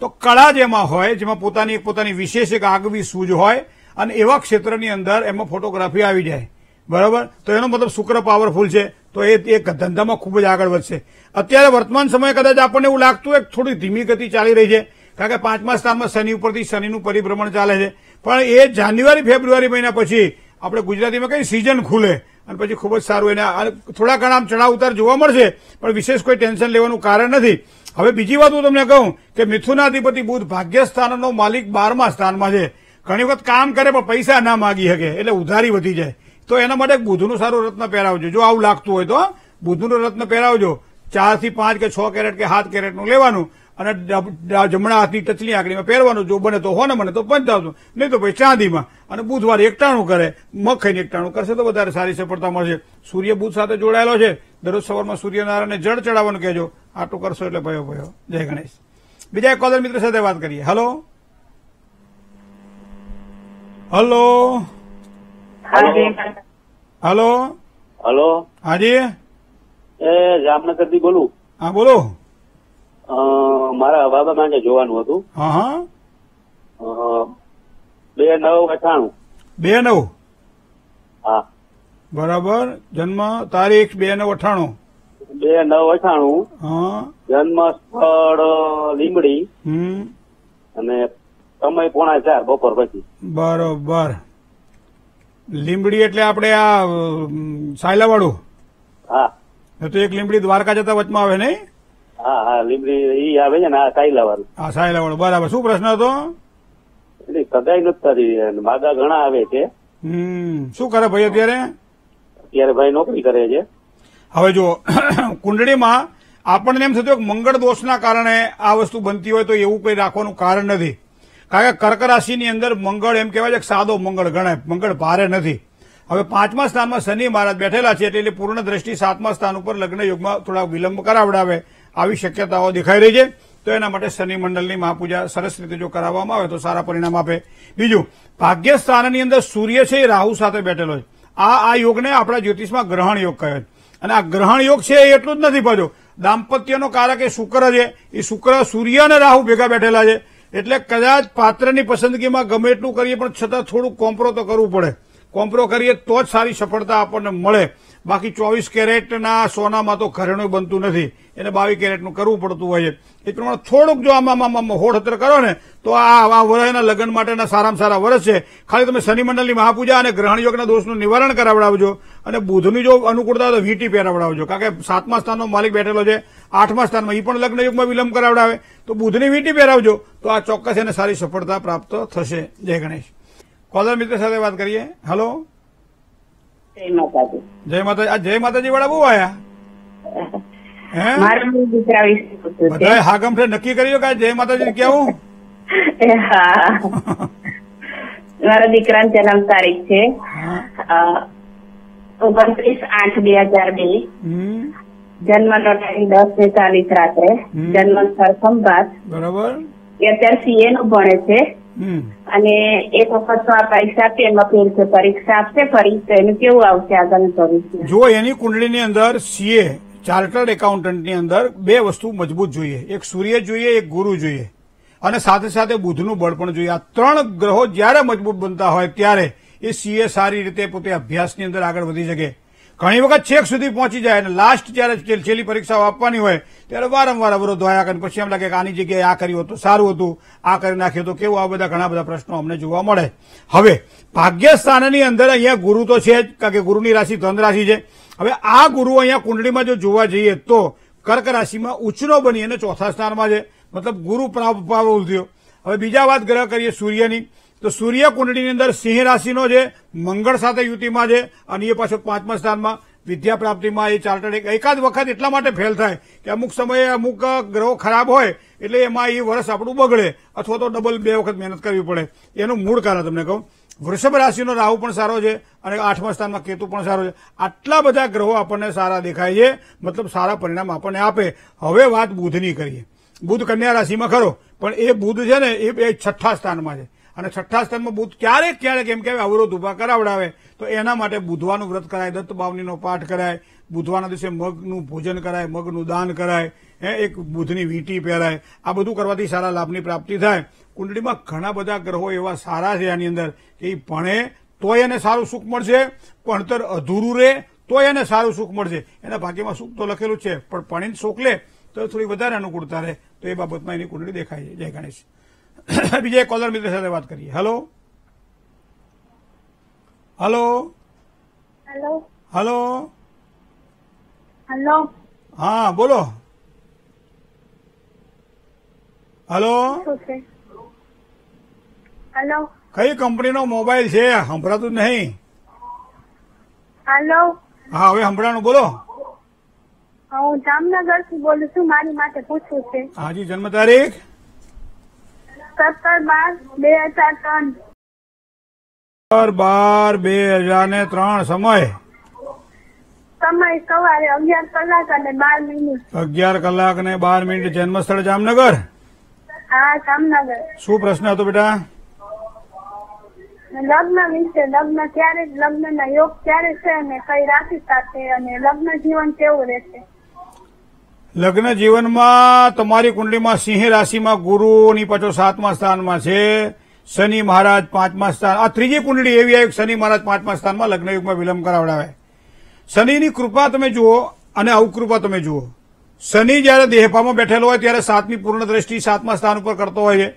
તો કળા જેમાં હોય જેમાં પોતાની એક પોતાની વિશેષ એક આગવી સૂઝ હોય અને એવા ક્ષેત્રની અંદર એમાં ફોટોગ્રાફી આવી જાય બરાબર તો એનો મતલબ શુક્ર પાવરફુલ છે તો એ એક ધંધામાં ખૂબ જ આગળ વધશે અત્યારે વર્તમાન સમયે કદાચ આપણને એવું લાગતું એક થોડી ધીમી ગતિ ચાલી રહી છે કારણ કે પાંચમા સ્થાનમાં શનિ ઉપરથી શનિનું પરિભ્રમણ ચાલે છે પણ એ જાન્યુઆરી ફેબ્રુઆરી મહિના પછી આપણે ગુજરાતીમાં કઈ સિઝન ખુલે અને પછી ખૂબ જ સારું એને થોડા ઘણા આમ ચડાવ ઉતાર જોવા મળશે પણ વિશેષ કોઈ ટેન્શન લેવાનું કારણ નથી હવે બીજી વાત હું તમને કહું કે મિથુનાધિપતિ બુદ્ધ ભાગ્યસ્થાનનો માલિક બારમા સ્થાનમાં છે ઘણી વખત કામ કરે પણ પૈસા ના માગી શકે એટલે ઉધારી વધી જાય તો એના માટે બુધનું સારું રત્ન પહેરાવજો જો આવું લાગતું હોય તો બુધનું રત્ન પહેરાવજો ચારથી પાંચ કે છ કેરેટ કે સાત કેરેટનું લેવાનું અને જમણા હાથની ટચલી આંગળીમાં પહેરવાનું જો બને તો હોને મને તો પંચાવન નહીં તો પછી ચાંદીમાં અને બુધવારે એકટાણું કરે મખાઈને એકટાણું કરશે તો વધારે સારી સફળતા મળશે સૂર્ય બુધ સાથે જોડાયેલો છે દરરોજ સવારમાં સૂર્યનારાયણને જળ ચડાવવાનું કહેજો આટલું કરશો એટલે ભયો ભયો જય ગણેશ બીજા એક કોલર મિત્ર સાથે વાત કરીએ હલો હલો હલો હલો હાજી એ બોલું હા બોલો મારા બાબા માટે જોવાનું હતું બે નવ અઠાણું બે નવ હા બરાબર જન્મ તારીખ બે નવ અઠાણું બે નવ અઠાણું જન્મ સ્થળ લીમડી અને સમય પોણા ચાર બપોર પછી બરોબર લીમડી એટલે આપણે આ સાયલાવાડું હા તો એક લીમડી દ્વારકા જતા વચમાં આવે નહીં હા હા લીમડી એ આવે છે ને આ હા સાયલા બરાબર શું પ્રશ્ન હતો એટલે સગાઈ નથી થતી માદા ઘણા આવે છે હમ શું કરે ભાઈ અત્યારે અત્યારે ભાઈ નોકરી કરે છે હવે જો કુંડળીમાં આપણને એમ થતું કે મંગળ દોષના કારણે આ વસ્તુ બનતી હોય તો એવું કંઈ રાખવાનું કારણ નથી કારણ કે કર્ક રાશિની અંદર મંગળ એમ કહેવાય છે કે સાદો મંગળ ગણાય મંગળ ભારે નથી હવે પાંચમા સ્થાનમાં શનિ મહારાજ બેઠેલા છે એટલે પૂર્ણ દ્રષ્ટિ સાતમા સ્થાન ઉપર લગ્ન યોગમાં થોડા વિલંબ કરાવડાવે આવી શક્યતાઓ દેખાઈ રહી છે તો એના માટે શનિ મંડળની મહાપૂજા સરસ રીતે જો કરાવવામાં આવે તો સારા પરિણામ આપે બીજું ભાગ્યસ્થાનની અંદર સૂર્ય છે એ રાહુ સાથે બેઠેલો છે આ આ યોગને આપણા જ્યોતિષમાં ગ્રહણ યોગ કહે અને આ ગ્રહણ યોગ છે એ એટલું જ નથી પાછો દાંપત્યનો કારક એ શુક્ર છે એ શુક્ર સૂર્ય અને રાહુ ભેગા બેઠેલા છે એટલે કદાચ પાત્રની પસંદગીમાં ગમે એટલું કરીએ પણ છતાં થોડું કોમ્પ્રો તો કરવું પડે કોમ્પ્રો કરીએ તો જ સારી સફળતા આપણને મળે બાકી ચોવીસ કેરેટના સોનામાં તો ઘરેણું બનતું નથી એને બાવીસ કેરેટનું કરવું પડતું હોય છે એ પ્રમાણે થોડુંક જો આમાં હોડહતર કરો ને તો આ વરાયના લગ્ન માટેના સારામાં સારા વર્ષ છે ખાલી તમે શનિમંડળની મહાપૂજા અને ગ્રહણ યોગના દોષનું નિવારણ કરાવડાવજો અને બુધની જો અનુકૂળતા તો વીંટી પહેરાવડાવજો કારણ કે સાતમા સ્થાનનો માલિક બેઠેલો છે આઠમા સ્થાનમાં એ પણ લગ્ન યુગમાં વિલંબ કરાવડાવે તો બુધની વીંટી પહેરાવજો તો આ ચોક્કસ એને સારી સફળતા પ્રાપ્ત થશે જય ગણેશ કોલર મિત્ર સાથે વાત કરીએ હલો જય માતાજી જય માતાજી વાળા બહુ આયા મારા દીકરા બધા હાગમ છે નક્કી કર્યો કે જય માતાજી કેવું મારા દીકરાની જન્મ તારીખ છે ઓગણત્રીસ આઠ બે હજાર બે જન્મ નો ટાઈમ દસ ને ચાલીસ રાત્રે જન્મ સ્થળ ખંભાત બરાબર અત્યારે સીએ નું ભણે છે અને એક વખત તો આ પરીક્ષા આપી એમાં ફેલ છે પરીક્ષા આપશે ફરી તો એનું કેવું આવશે આગળનું ભવિષ્ય જો એની કુંડળીની અંદર સીએ ચાર્ટર્ડ એકાઉન્ટન્ટની અંદર બે વસ્તુ મજબૂત જોઈએ એક સૂર્ય જોઈએ એક ગુરુ જોઈએ અને સાથે સાથે બુધનું બળ પણ જોઈએ આ ત્રણ ગ્રહો જ્યારે મજબૂત બનતા હોય ત્યારે એ સીએ સારી રીતે પોતે અભ્યાસની અંદર આગળ વધી શકે ઘણી વખત છેક સુધી પહોંચી જાય અને લાસ્ટ જ્યારે છેલ્લી પરીક્ષાઓ આપવાની હોય ત્યારે વારંવાર અવરોધો આવ્યા કરે પછી એમ લાગે કે આની જગ્યાએ આ કર્યું હતું સારું હતું આ કરી નાખ્યું તો કેવું આ બધા ઘણા બધા પ્રશ્નો અમને જોવા મળે હવે ભાગ્યસ્થાનની અંદર અહીંયા ગુરુ તો છે જ કારણ કે ગુરુની રાશિ ધન રાશિ છે હવે આ ગુરુ અહીંયા કુંડળીમાં જો જોવા જઈએ તો કર્ક રાશિમાં ઉછનો બની અને ચોથા સ્થાનમાં છે મતલબ ગુરુ પ્રાવ ઉલથ્યો હવે બીજા વાત ગ્રહ કરીએ સૂર્યની તો સૂર્ય કુંડળીની અંદર સિંહ રાશિનો છે મંગળ સાથે યુતિમાં છે અને એ પાછો પાંચમા સ્થાનમાં વિદ્યા પ્રાપ્તિમાં એ ચાર્ટર્ડ એકાદ વખત એટલા માટે ફેલ થાય કે અમુક સમયે અમુક ગ્રહો ખરાબ હોય એટલે એમાં એ વર્ષ આપણું બગડે અથવા તો ડબલ બે વખત મહેનત કરવી પડે એનું મૂળ કારણ તમને કહું વૃષભ રાશિનો રાહુ પણ સારો છે અને આઠમા સ્થાનમાં કેતુ પણ સારો છે આટલા બધા ગ્રહો આપણને સારા દેખાય છે મતલબ સારા પરિણામ આપણને આપે હવે વાત બુધની કરીએ બુધ કન્યા રાશિમાં ખરો પણ એ બુધ છે ને એ બે છઠ્ઠા સ્થાનમાં છે અને છઠ્ઠા સ્તંભમાં બુધ ક્યારેક ક્યારેક એમ કહેવાય અવરોધ ઉભા કરાવડાવે તો એના માટે બુધવાનું વ્રત કરાય દત્ત બાવનીનો પાઠ કરાય બુધવાના દિવસે મગનું ભોજન કરાય મગનું દાન કરાય હે એક બુધની વીંટી પહેરાય આ બધું કરવાથી સારા લાભની પ્રાપ્તિ થાય કુંડળીમાં ઘણા બધા ગ્રહો એવા સારા છે આની અંદર કે એ ભણે તોય એને સારું સુખ મળશે ભણતર અધૂરું રહે તોય એને સારું સુખ મળશે એના ભાગ્યમાં સુખ તો લખેલું છે પણ ભણીને શોખ લે તો થોડી વધારે અનુકૂળતા રહે તો એ બાબતમાં એની કુંડળી દેખાય છે જય ગણેશ બીજા કોલર મિત્ર સાથે વાત કરીએ hello hello hello hello hello હા બોલો હલો હેલો કઈ કંપનીનો મોબાઈલ છે સંભળાતું નહીં હેલો હા હવે સંભળાનું બોલો હું જામનગર થી બોલું છું મારી માટે પૂછવું છે હાજી જન્મ તારીખ સત્તર બાર બે હજાર ત્રણ બાર બે હજાર ને ત્રણ સમય સમય સવારે અગિયાર કલાક અને બાર મિનિટ અગિયાર કલાક ને બાર મિનિટ જન્મસ્થળ જામનગર હા જામનગર શું પ્રશ્ન હતો બેટા લગ્ન વિશે લગ્ન ક્યારે લગ્નના યોગ ક્યારે છે અને કઈ રાશિ સાથે અને લગ્ન જીવન કેવું રહેશે લગ્ન જીવનમાં તમારી કુંડળીમાં સિંહ રાશિમાં ગુરુની પાછો સાતમા સ્થાનમાં છે શનિ મહારાજ પાંચમા સ્થાન આ ત્રીજી કુંડળી એવી આવી શનિ મહારાજ પાંચમા સ્થાનમાં લગ્નયુગમાં વિલંબ કરાવડાવે શનિની કૃપા તમે જુઓ અને અવકૃપા તમે જુઓ શનિ જ્યારે દેહપામાં બેઠેલો હોય ત્યારે સાતમી પૂર્ણ દ્રષ્ટિ સાતમા સ્થાન ઉપર કરતો હોય છે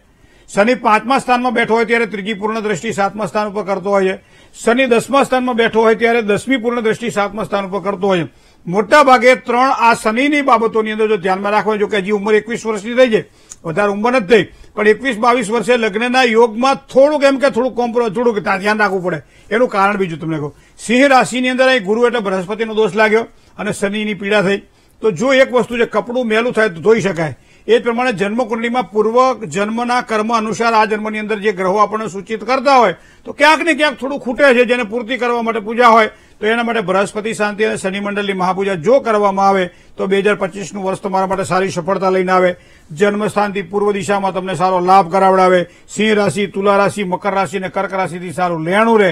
શનિ પાંચમા સ્થાનમાં બેઠો હોય ત્યારે ત્રીજી પૂર્ણ દ્રષ્ટિ સાતમા સ્થાન ઉપર કરતો હોય છે શનિ દસમા સ્થાનમાં બેઠો હોય ત્યારે દસમી પૂર્ણ દ્રષ્ટિ સાતમા સ્થાન ઉપર કરતો હોય છે મોટાભાગે ત્રણ આ શનિની બાબતોની અંદર જો ધ્યાનમાં રાખવા જો કે હજી ઉંમર એકવીસ વર્ષની થઈ છે વધારે ઉંમર નથી થઈ પણ એકવીસ બાવીસ વર્ષે લગ્નના યોગમાં થોડુંક એમ કે થોડુંક કોમ્પ્રોમાઇઝ થોડુંક ધ્યાન રાખવું પડે એનું કારણ બીજું તમને કહું સિંહ રાશિની અંદર અહીં ગુરુ એટલે બૃહસ્પતિનો દોષ લાગ્યો અને શનિની પીડા થઈ તો જો એક વસ્તુ જે કપડું મેલું થાય તો ધોઈ શકાય એ જ પ્રમાણે જન્મકુંડલીમાં પૂર્વ જન્મના કર્મ અનુસાર આ જન્મની અંદર જે ગ્રહો આપણને સૂચિત કરતા હોય તો ક્યાંક ને ક્યાંક થોડું ખૂટે છે જેને પૂર્તિ કરવા માટે પૂજા હોય તો એના માટે બૃહસ્પતિ શાંતિ અને શનિ મંડળની મહાપૂજા જો કરવામાં આવે તો બે હજાર પચીસનું વર્ષ તમારા માટે સારી સફળતા લઈને આવે જન્મસ્થાનથી પૂર્વ દિશામાં તમને સારો લાભ કરાવડાવે સિંહ રાશિ તુલા રાશિ મકર રાશિ અને કર્ક રાશિથી સારું લેણું રહે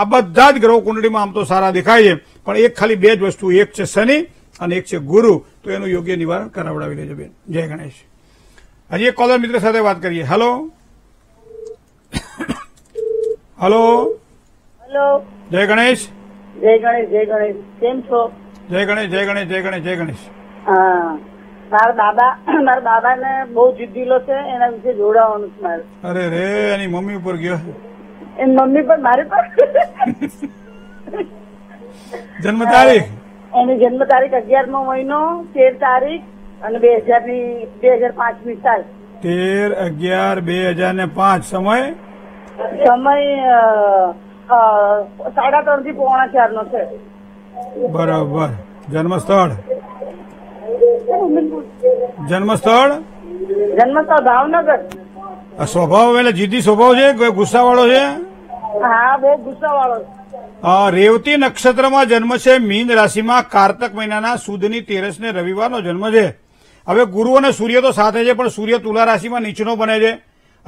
આ બધા જ ગ્રહો કુંડળીમાં આમ તો સારા દેખાય છે પણ એક ખાલી બે જ વસ્તુ એક છે શનિ અને એક છે ગુરુ તો એનું યોગ્ય નિવારણ કરાવડાવી દેજો બેન જય ગણેશ હજી એક કોલર મિત્ર સાથે વાત કરીએ હલો હલો હલો જય ગણેશ જય ગણેશ જય ગણેશ કેમ છો જય ગણેશ જય ગણેશ જય ગણેશ જય ગણેશ હા મારા બાબા મારા ને બહુ જીદ્દીલો છે એના વિશે જોડાવાનું છે મારે અરે રે એની મમ્મી ઉપર ગયો એની મમ્મી પર મારી પર જન્મ તારીખ એની જન્મ તારીખ અગિયારમો મહિનો તેર તારીખ અને બે હજાર ની બે હજાર પાંચમી સાલ તેર અગિયાર બે હજાર ને પાંચ સમય સમય સાડા ત્રણ થી પોણા ચાર નો છે બરાબર જન્મસ્થળ જન્મસ્થળ જન્મસ્થળ ભાવનગર સ્વભાવ એટલે જીતી સ્વભાવ છે કોઈ ગુસ્સા વાળો છે હા બહુ ગુસ્સા વાળો છે રેવતી નક્ષત્રમાં જન્મ છે મીન રાશિમાં કાર્તક મહિનાના સુદની તેરસને રવિવારનો જન્મ છે હવે ગુરુ અને સૂર્ય તો સાથે છે પણ સૂર્ય તુલા રાશિમાં નીચનો બને છે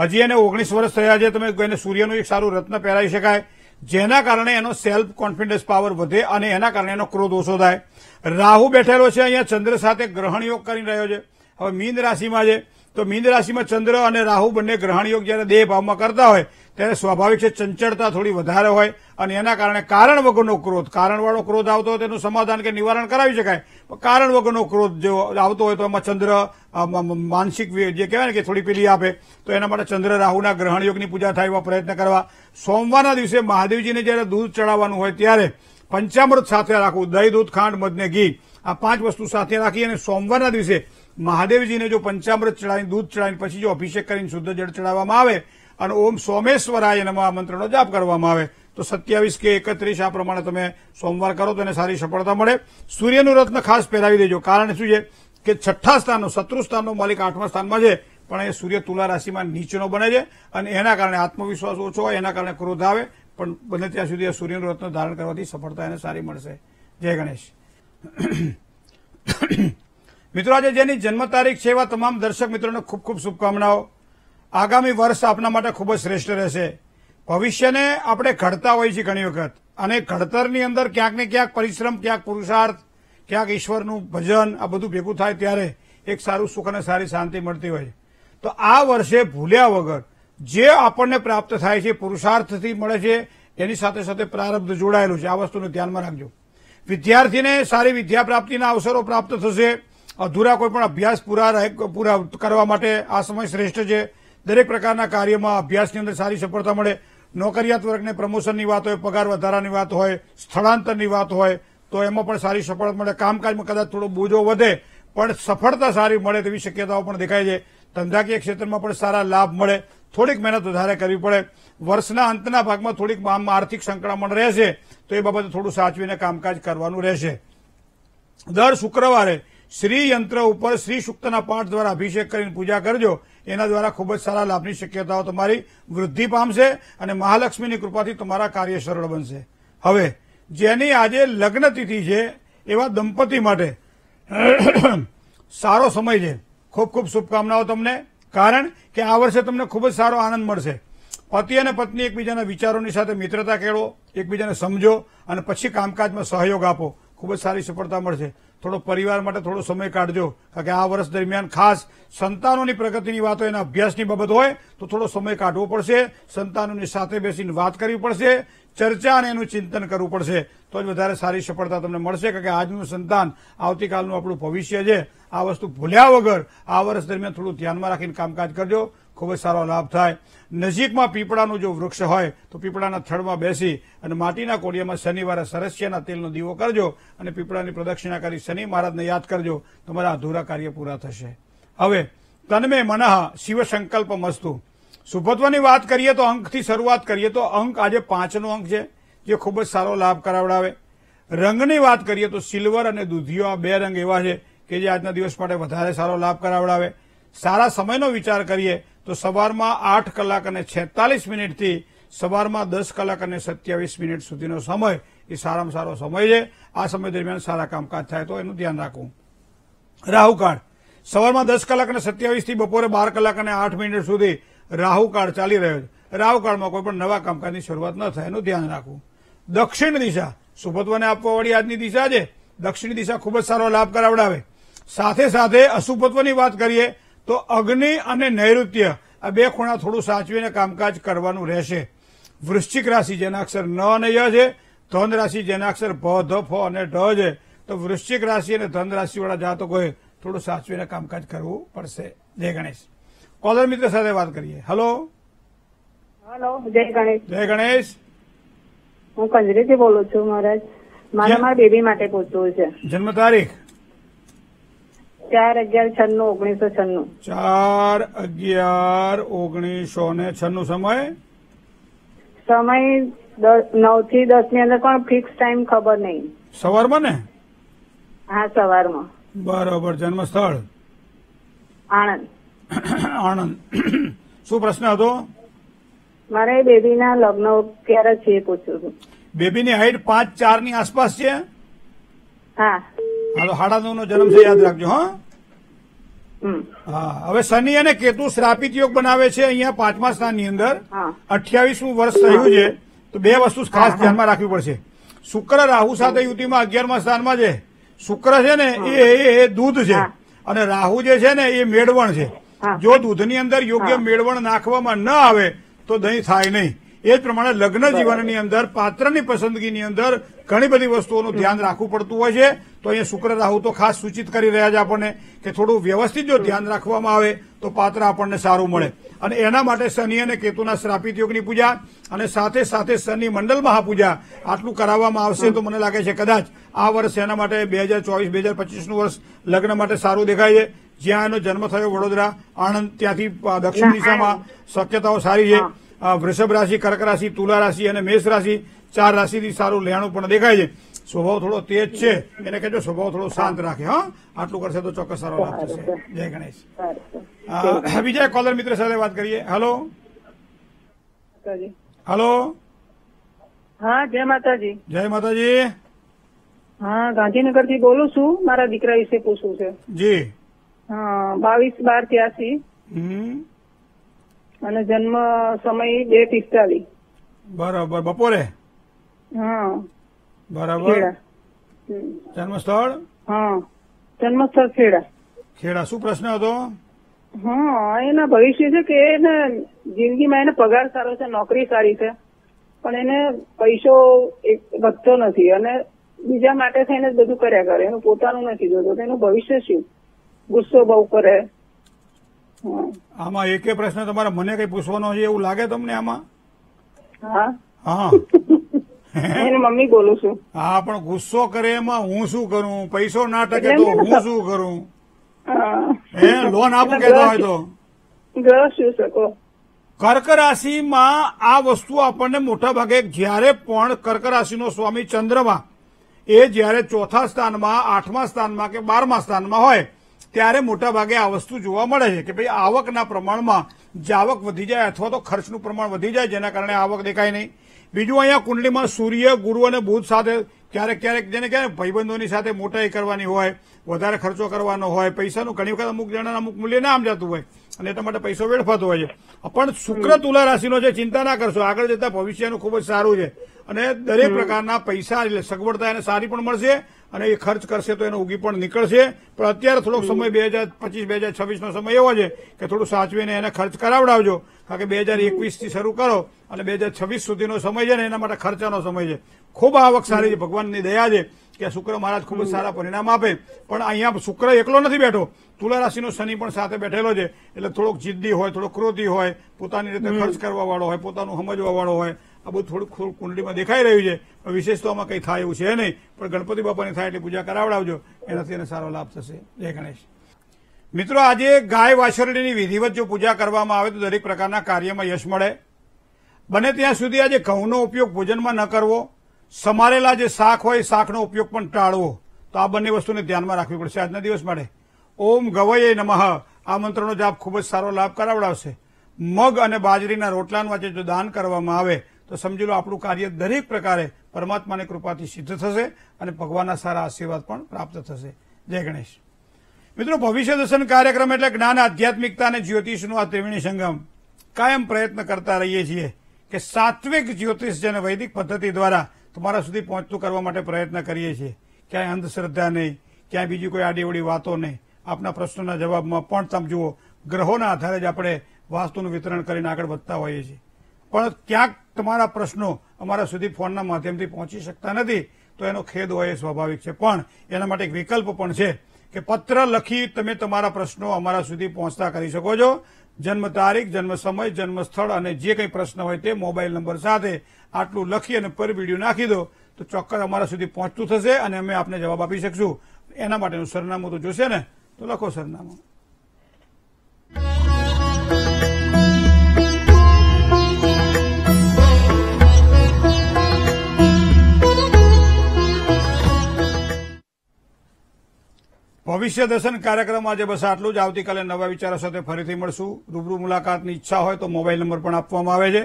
હજી એને ઓગણીસ વર્ષ થયા છે તમે એને સૂર્યનું એક સારું રત્ન પહેરાવી શકાય જેના કારણે એનો સેલ્ફ કોન્ફિડન્સ પાવર વધે અને એના કારણે એનો ક્રોધ ઓછો થાય રાહુ બેઠેલો છે અહીંયા ચંદ્ર સાથે ગ્રહણ યોગ કરી રહ્યો છે હવે મીન રાશિમાં છે તો મીન રાશિમાં ચંદ્ર અને રાહુ બંને ગ્રહણ યોગ જ્યારે દેહ ભાવમાં કરતા હોય ત્યારે સ્વાભાવિક છે ચંચળતા થોડી વધારે હોય અને એના કારણે કારણ વગરનો ક્રોધ કારણવાળો ક્રોધ આવતો હોય તેનું સમાધાન કે નિવારણ કરાવી શકાય કારણ વગરનો ક્રોધ જો આવતો હોય તો એમાં ચંદ્ર માનસિક જે કહેવાય ને કે થોડી પેલી આપે તો એના માટે ચંદ્ર રાહુના ગ્રહણ યોગની પૂજા થાય એવા પ્રયત્ન કરવા સોમવારના દિવસે મહાદેવજીને જ્યારે દૂધ ચડાવવાનું હોય ત્યારે પંચામૃત સાથે રાખવું દહીં દૂધ ખાંડ મધને ઘી આ પાંચ વસ્તુ સાથે રાખી અને સોમવારના દિવસે મહાદેવજીને જો પંચામૃત ચડાવીને દૂધ ચડાવીને પછી જો અભિષેક કરીને શુદ્ધ જળ ચડાવવામાં આવે અને ઓમ સોમેશ્વરાય નમઃ મંત્રનો જાપ કરવામાં આવે તો સત્યાવીસ કે એકત્રીસ આ પ્રમાણે તમે સોમવાર કરો તો એને સારી સફળતા મળે સૂર્યનું રત્ન ખાસ પહેરાવી દેજો કારણ શું છે કે છઠ્ઠા સ્થાનનો શત્રુ સ્થાનનો માલિક આઠમા સ્થાનમાં છે પણ એ સૂર્ય તુલા રાશિમાં નીચેનો બને છે અને એના કારણે આત્મવિશ્વાસ ઓછો હોય એના કારણે ક્રોધ આવે પણ બને ત્યાં સુધી આ સૂર્યનું રત્ન ધારણ કરવાથી સફળતા એને સારી મળશે જય ગણેશ મિત્રો આજે જેની જન્મ તારીખ છે એવા તમામ દર્શક મિત્રોને ખૂબ ખૂબ શુભકામનાઓ આગામી વર્ષ આપના માટે ખૂબ જ શ્રેષ્ઠ રહેશે ભવિષ્યને આપણે ઘડતા હોઈએ છીએ ઘણી વખત અને ઘડતરની અંદર ક્યાંક ને ક્યાંક પરિશ્રમ ક્યાંક પુરુષાર્થ ક્યાંક ઈશ્વરનું ભજન આ બધું ભેગું થાય ત્યારે એક સારું સુખ અને સારી શાંતિ મળતી હોય તો આ વર્ષે ભૂલ્યા વગર જે આપણને પ્રાપ્ત થાય છે પુરુષાર્થથી મળે છે એની સાથે સાથે પ્રારબ્ધ જોડાયેલું છે આ વસ્તુને ધ્યાનમાં રાખજો વિદ્યાર્થીને સારી વિદ્યા પ્રાપ્તિના અવસરો પ્રાપ્ત થશે અધૂરા કોઈપણ અભ્યાસ પૂરા પૂરા કરવા માટે આ સમય શ્રેષ્ઠ છે દરેક પ્રકારના કાર્યમાં અભ્યાસની અંદર સારી સફળતા મળે નોકરિયાત વર્ગને પ્રમોશનની વાત હોય પગાર વધારાની વાત હોય સ્થળાંતરની વાત હોય તો એમાં પણ સારી સફળતા મળે કામકાજમાં કદાચ થોડો બોજો વધે પણ સફળતા સારી મળે તેવી શક્યતાઓ પણ દેખાય છે ધંધાકીય ક્ષેત્રમાં પણ સારા લાભ મળે થોડીક મહેનત વધારે કરવી પડે વર્ષના અંતના ભાગમાં થોડીક આર્થિક સંકળામણ રહેશે તો એ બાબતે થોડું સાચવીને કામકાજ કરવાનું રહેશે દર શુક્રવારે શ્રી યંત્ર ઉપર શ્રી શુક્તના પાઠ દ્વારા અભિષેક કરીને પૂજા કરજો એના દ્વારા ખૂબ જ સારા લાભની શક્યતાઓ તમારી વૃદ્ધિ પામશે અને મહાલક્ષ્મીની કૃપાથી તમારા કાર્ય સરળ બનશે હવે જેની આજે લગ્ન તિથિ છે એવા દંપતી માટે સારો સમય છે ખૂબ ખૂબ શુભકામનાઓ તમને કારણ કે આ વર્ષે તમને ખૂબ જ સારો આનંદ મળશે પતિ અને પત્ની એકબીજાના વિચારોની સાથે મિત્રતા કેળવો એકબીજાને સમજો અને પછી કામકાજમાં સહયોગ આપો ખૂબ જ સારી સફળતા મળશે થોડો પરિવાર માટે થોડો સમય કાઢજો કારણ કે આ વર્ષ દરમિયાન ખાસ સંતાનોની પ્રગતિની વાતો એના અભ્યાસની બાબત હોય તો થોડો સમય કાઢવો પડશે સંતાનોની સાથે બેસીને વાત કરવી પડશે ચર્ચા અને એનું ચિંતન કરવું પડશે તો જ વધારે સારી સફળતા તમને મળશે કારણ કે આજનું સંતાન આવતીકાલનું આપણું ભવિષ્ય છે આ વસ્તુ ભૂલ્યા વગર આ વર્ષ દરમિયાન થોડું ધ્યાનમાં રાખીને કામકાજ કરજો ખૂબ જ સારો લાભ થાય નજીકમાં પીપળાનું જો વૃક્ષ હોય તો પીપળાના થડમાં બેસી અને માટીના કોડિયામાં શનિવારે સરસ્યાના તેલનો દીવો કરજો અને પીપળાની પ્રદક્ષિણા કરી શનિ મહારાજને યાદ કરજો તમારા અધૂરા કાર્ય પૂરા થશે હવે તન્મે મનઃ શિવ સંકલ્પ મસ્તુ શુભત્વની વાત કરીએ તો અંકથી શરૂઆત કરીએ તો અંક આજે પાંચનો અંક છે જે ખૂબ જ સારો લાભ કરાવડાવે રંગની વાત કરીએ તો સિલ્વર અને દૂધિયો આ બે રંગ એવા છે કે જે આજના દિવસ માટે વધારે સારો લાભ કરાવડાવે સારા સમયનો વિચાર કરીએ તો સવારમાં આઠ કલાક અને છેતાલીસ મિનિટથી સવારમાં દસ કલાક અને સત્યાવીસ મિનિટ સુધીનો સમય એ સારામાં સારો સમય છે આ સમય દરમિયાન સારા કામકાજ થાય તો એનું ધ્યાન રાખવું રાહુકાળ સવારમાં દસ કલાક અને સત્યાવીસથી બપોરે બાર કલાક અને આઠ મિનિટ સુધી રાહુકાળ ચાલી રહ્યો છે રાહુકાળમાં કોઈ પણ નવા કામકાજની શરૂઆત ન થાય એનું ધ્યાન રાખવું દક્ષિણ દિશા સુભત્વને આપવાવાળી આજની દિશા છે દક્ષિણ દિશા ખૂબ જ સારો લાભ કરાવડાવે સાથે સાથે અશુભત્વની વાત કરીએ તો અગ્નિ અને નૈઋત્ય આ બે ખૂણા થોડું સાચવીને કામકાજ કરવાનું રહેશે વૃશ્ચિક રાશિ જેના અક્ષર ન અને ય છે ધન રાશિ જેના અક્ષર ભ ધ ફ અને ઢ છે તો વૃશ્ચિક રાશિ અને ધન રાશિવાળા જાતકોએ થોડું સાચવીને કામકાજ કરવું પડશે જય ગણેશ કોલર મિત્ર સાથે વાત કરીએ હલો હલો જય ગણેશ જય ગણેશ હું કંજરીથી બોલું છું મહારાજ મારે મારા બેબી માટે પૂછવું છે જન્મ તારીખ ચાર અગિયાર છન્નું ઓગણીસો છન્નું ચાર અગિયાર ઓગણીસો ને છન્નું સમય સમય નવ થી દસ ની અંદર પણ ફિક્સ ટાઈમ ખબર નહીં સવારમાં ને હા સવારમાં બરોબર જન્મ સ્થળ આણંદ આણંદ શું પ્રશ્ન હતો મારે બેબીના લગ્ન ક્યારે છે પૂછ્યું હતું બેબીની હાઈટ પાંચ ચાર ની આસપાસ છે હા હાલો હાડા જન્મ છે યાદ રાખજો હા હા હવે શનિ અને કેતુ શ્રાપિત યોગ બનાવે છે અહીંયા પાંચમા સ્થાનની અંદર અઠ્યાવીસમું વર્ષ થયું છે તો બે વસ્તુ ખાસ ધ્યાનમાં રાખવી પડશે શુક્ર રાહુ સાથે યુતિમાં અગિયારમા સ્થાનમાં છે શુક્ર છે ને એ એ દૂધ છે અને રાહુ જે છે ને એ મેળવણ છે જો દૂધની અંદર યોગ્ય મેળવણ નાખવામાં ન આવે તો દહીં થાય નહીં એ જ પ્રમાણે લગ્ન જીવનની અંદર પાત્રની પસંદગીની અંદર ઘણી બધી વસ્તુઓનું ધ્યાન રાખવું પડતું હોય છે તો અહીંયા શુક્ર રાહુ તો ખાસ સૂચિત કરી રહ્યા છે આપણને કે થોડું વ્યવસ્થિત જો ધ્યાન રાખવામાં આવે તો પાત્ર આપણને સારું મળે અને એના માટે શનિ અને કેતુના શ્રાપિત યોગની પૂજા અને સાથે સાથે શનિ મંડળ મહાપૂજા આટલું કરાવવામાં આવશે તો મને લાગે છે કદાચ આ વર્ષ એના માટે બે હજાર ચોવીસ બે હજાર પચીસનું વર્ષ લગ્ન માટે સારું દેખાય છે જ્યાં એનો જન્મ થયો વડોદરા આણંદ ત્યાંથી દક્ષિણ દિશામાં શક્યતાઓ સારી છે વૃષભ રાશિ કર્ક રાશિ તુલા રાશિ અને મેષ રાશિ ચાર રાશિથી સારું લેણું પણ દેખાય છે સ્વભાવ થોડો તેજ છે એને કહેજો સ્વભાવ થોડો શાંત રાખે હા આટલું કરશે તો ચોક્કસ સારો લાભ થશે જય ગણેશ બીજા કોલર મિત્ર સાથે વાત કરીએ હલો હલો હા જય માતાજી જય માતાજી હા ગાંધીનગર થી બોલું છું મારા દીકરા વિશે પૂછવું છે જી હા બાવીસ બાર ત્યાસી અને જન્મ સમય બે પિસ્તાલીસ બરાબર બપોરે બરાબર જન્મ સ્થળ ખેડા ખેડા શું પ્રશ્ન હતો હા એના ભવિષ્ય છે કે એને જિંદગીમાં એને પગાર સારો છે નોકરી સારી છે પણ એને પૈસો વધતો નથી અને બીજા માટે થઈને જ બધું કર્યા કરે એનું પોતાનું નથી જોતો એનું ભવિષ્ય શું ગુસ્સો બહુ કરે આમાં એકે પ્રશ્ન તમારે મને કઈ પૂછવાનો છે એવું લાગે તમને આમાં હા હા એની મમ્મી બોલું છું હા પણ ગુસ્સો કરે એમાં હું શું કરું પૈસો ના ટકે તો હું શું કરું હે લોન આપું કેતા હોય તો કર્ક રાશિમાં આ વસ્તુ આપણને મોટા ભાગે જ્યારે પણ કર્ક રાશિનો સ્વામી ચંદ્રમાં એ જ્યારે ચોથા સ્થાનમાં આઠમા સ્થાનમાં કે બારમા સ્થાનમાં હોય ત્યારે મોટા ભાગે આ વસ્તુ જોવા મળે છે કે ભાઈ આવકના પ્રમાણમાં જાવક વધી જાય અથવા તો ખર્ચનું પ્રમાણ વધી જાય જેના કારણે આવક દેખાય નહીં બીજું અહીંયા કુંડલીમાં સૂર્ય ગુરુ અને બુધ સાથે ક્યારેક ક્યારેક જેને ક્યારેક ભાઈબંધોની સાથે મોટાઈ કરવાની હોય વધારે ખર્ચો કરવાનો હોય પૈસાનું ઘણી વખત અમુક જણાના અમુક મૂલ્ય ના આમ જતું હોય અને એટલા માટે પૈસો વેડફાતો હોય છે પણ શુક્ર તુલા રાશિનો છે ચિંતા ના કરશો આગળ જતા ભવિષ્યનું ખૂબ જ સારું છે અને દરેક પ્રકારના પૈસા એટલે સગવડતા એને સારી પણ મળશે અને એ ખર્ચ કરશે તો એનો ઉગી પણ નીકળશે પણ અત્યારે થોડોક સમય બે હજાર પચીસ બે હજાર છવ્વીસનો સમય એવો છે કે થોડું સાચવીને એને ખર્ચ કરાવડાવજો કારણ કે બે હજાર એકવીસથી શરૂ કરો અને બે હજાર છવ્વીસ સુધીનો સમય છે ને એના માટે ખર્ચાનો સમય છે ખૂબ આવક સારી છે ભગવાનની દયા છે કે શુક્ર મહારાજ ખૂબ જ સારા પરિણામ આપે પણ અહીંયા શુક્ર એકલો નથી બેઠો તુલા રાશિનો શનિ પણ સાથે બેઠેલો છે એટલે થોડોક જિદ્દી હોય થોડોક ક્રોધી હોય પોતાની રીતે ખર્ચ કરવા વાળો હોય પોતાનું સમજવા વાળો હોય આ બહુ થોડુંક થોડું કુંડળીમાં દેખાઈ રહ્યું છે વિશેષ તો આમાં કંઈ થાય એવું છે નહીં પણ ગણપતિ બાપાની થાય એટલે પૂજા કરાવડાવજો એનાથી એને સારો લાભ થશે જય ગણેશ મિત્રો આજે ગાય વાછરડીની વિધિવત જો પૂજા કરવામાં આવે તો દરેક પ્રકારના કાર્યમાં યશ મળે બને ત્યાં સુધી આજે ઘઉંનો ઉપયોગ ભોજનમાં ન કરવો સમારેલા જે શાક હોય શાકનો ઉપયોગ પણ ટાળવો તો આ બંને વસ્તુને ધ્યાનમાં રાખવી પડશે આજના દિવસ માટે ઓમ ગવૈ નમઃ આ મંત્રનો જાપ ખૂબ જ સારો લાભ કરાવડાવશે મગ અને બાજરીના રોટલાનું આજે જો દાન કરવામાં આવે તો સમજી લો આપણું કાર્ય દરેક પ્રકારે પરમાત્માની કૃપાથી સિદ્ધ થશે અને ભગવાનના સારા આશીર્વાદ પણ પ્રાપ્ત થશે જય ગણેશ મિત્રો ભવિષ્ય દર્શન કાર્યક્રમ એટલે જ્ઞાન આધ્યાત્મિકતા અને જ્યોતિષનું આ ત્રિવેણી સંગમ કાયમ પ્રયત્ન કરતા રહીએ છીએ કે સાત્વિક જ્યોતિષ જેને વૈદિક પદ્ધતિ દ્વારા તમારા સુધી પહોંચતું કરવા માટે પ્રયત્ન કરીએ છીએ ક્યાંય અંધશ્રદ્ધા નહીં ક્યાંય બીજી કોઈ આડીવડી વાતો નહીં આપના પ્રશ્નોના જવાબમાં પણ તમે જુઓ ગ્રહોના આધારે જ આપણે વાસ્તુનું વિતરણ કરીને આગળ વધતા હોઈએ છીએ પણ ક્યાંક તમારા પ્રશ્નો અમારા સુધી ફોનના માધ્યમથી પહોંચી શકતા નથી તો એનો ખેદ હોય એ સ્વાભાવિક છે પણ એના માટે એક વિકલ્પ પણ છે કે પત્ર લખી તમે તમારા પ્રશ્નો અમારા સુધી પહોંચતા કરી શકો છો જન્મ તારીખ જન્મ સમય જન્મ સ્થળ અને જે કંઈ પ્રશ્ન હોય તે મોબાઈલ નંબર સાથે આટલું લખી અને પર વિડીયો નાખી દો તો ચોક્કસ અમારા સુધી પહોંચતું થશે અને અમે આપને જવાબ આપી શકશું એના માટેનું સરનામું તો જોશે ને તો લખો સરનામું ભવિષ્ય દર્શન કાર્યક્રમ આજે બસ આટલું જ આવતીકાલે નવા વિચારો સાથે ફરીથી મળશું રૂબરૂ મુલાકાતની ઈચ્છા હોય તો મોબાઈલ નંબર પણ આપવામાં આવે છે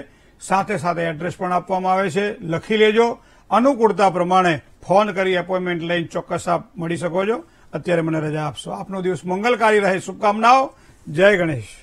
સાથે સાથે એડ્રેસ પણ આપવામાં આવે છે લખી લેજો અનુકૂળતા પ્રમાણે ફોન કરી એપોઇન્ટમેન્ટ લઈને ચોક્કસ આપ મળી શકો છો અત્યારે મને રજા આપશો આપનો દિવસ મંગલકારી રહે શુભકામનાઓ જય ગણેશ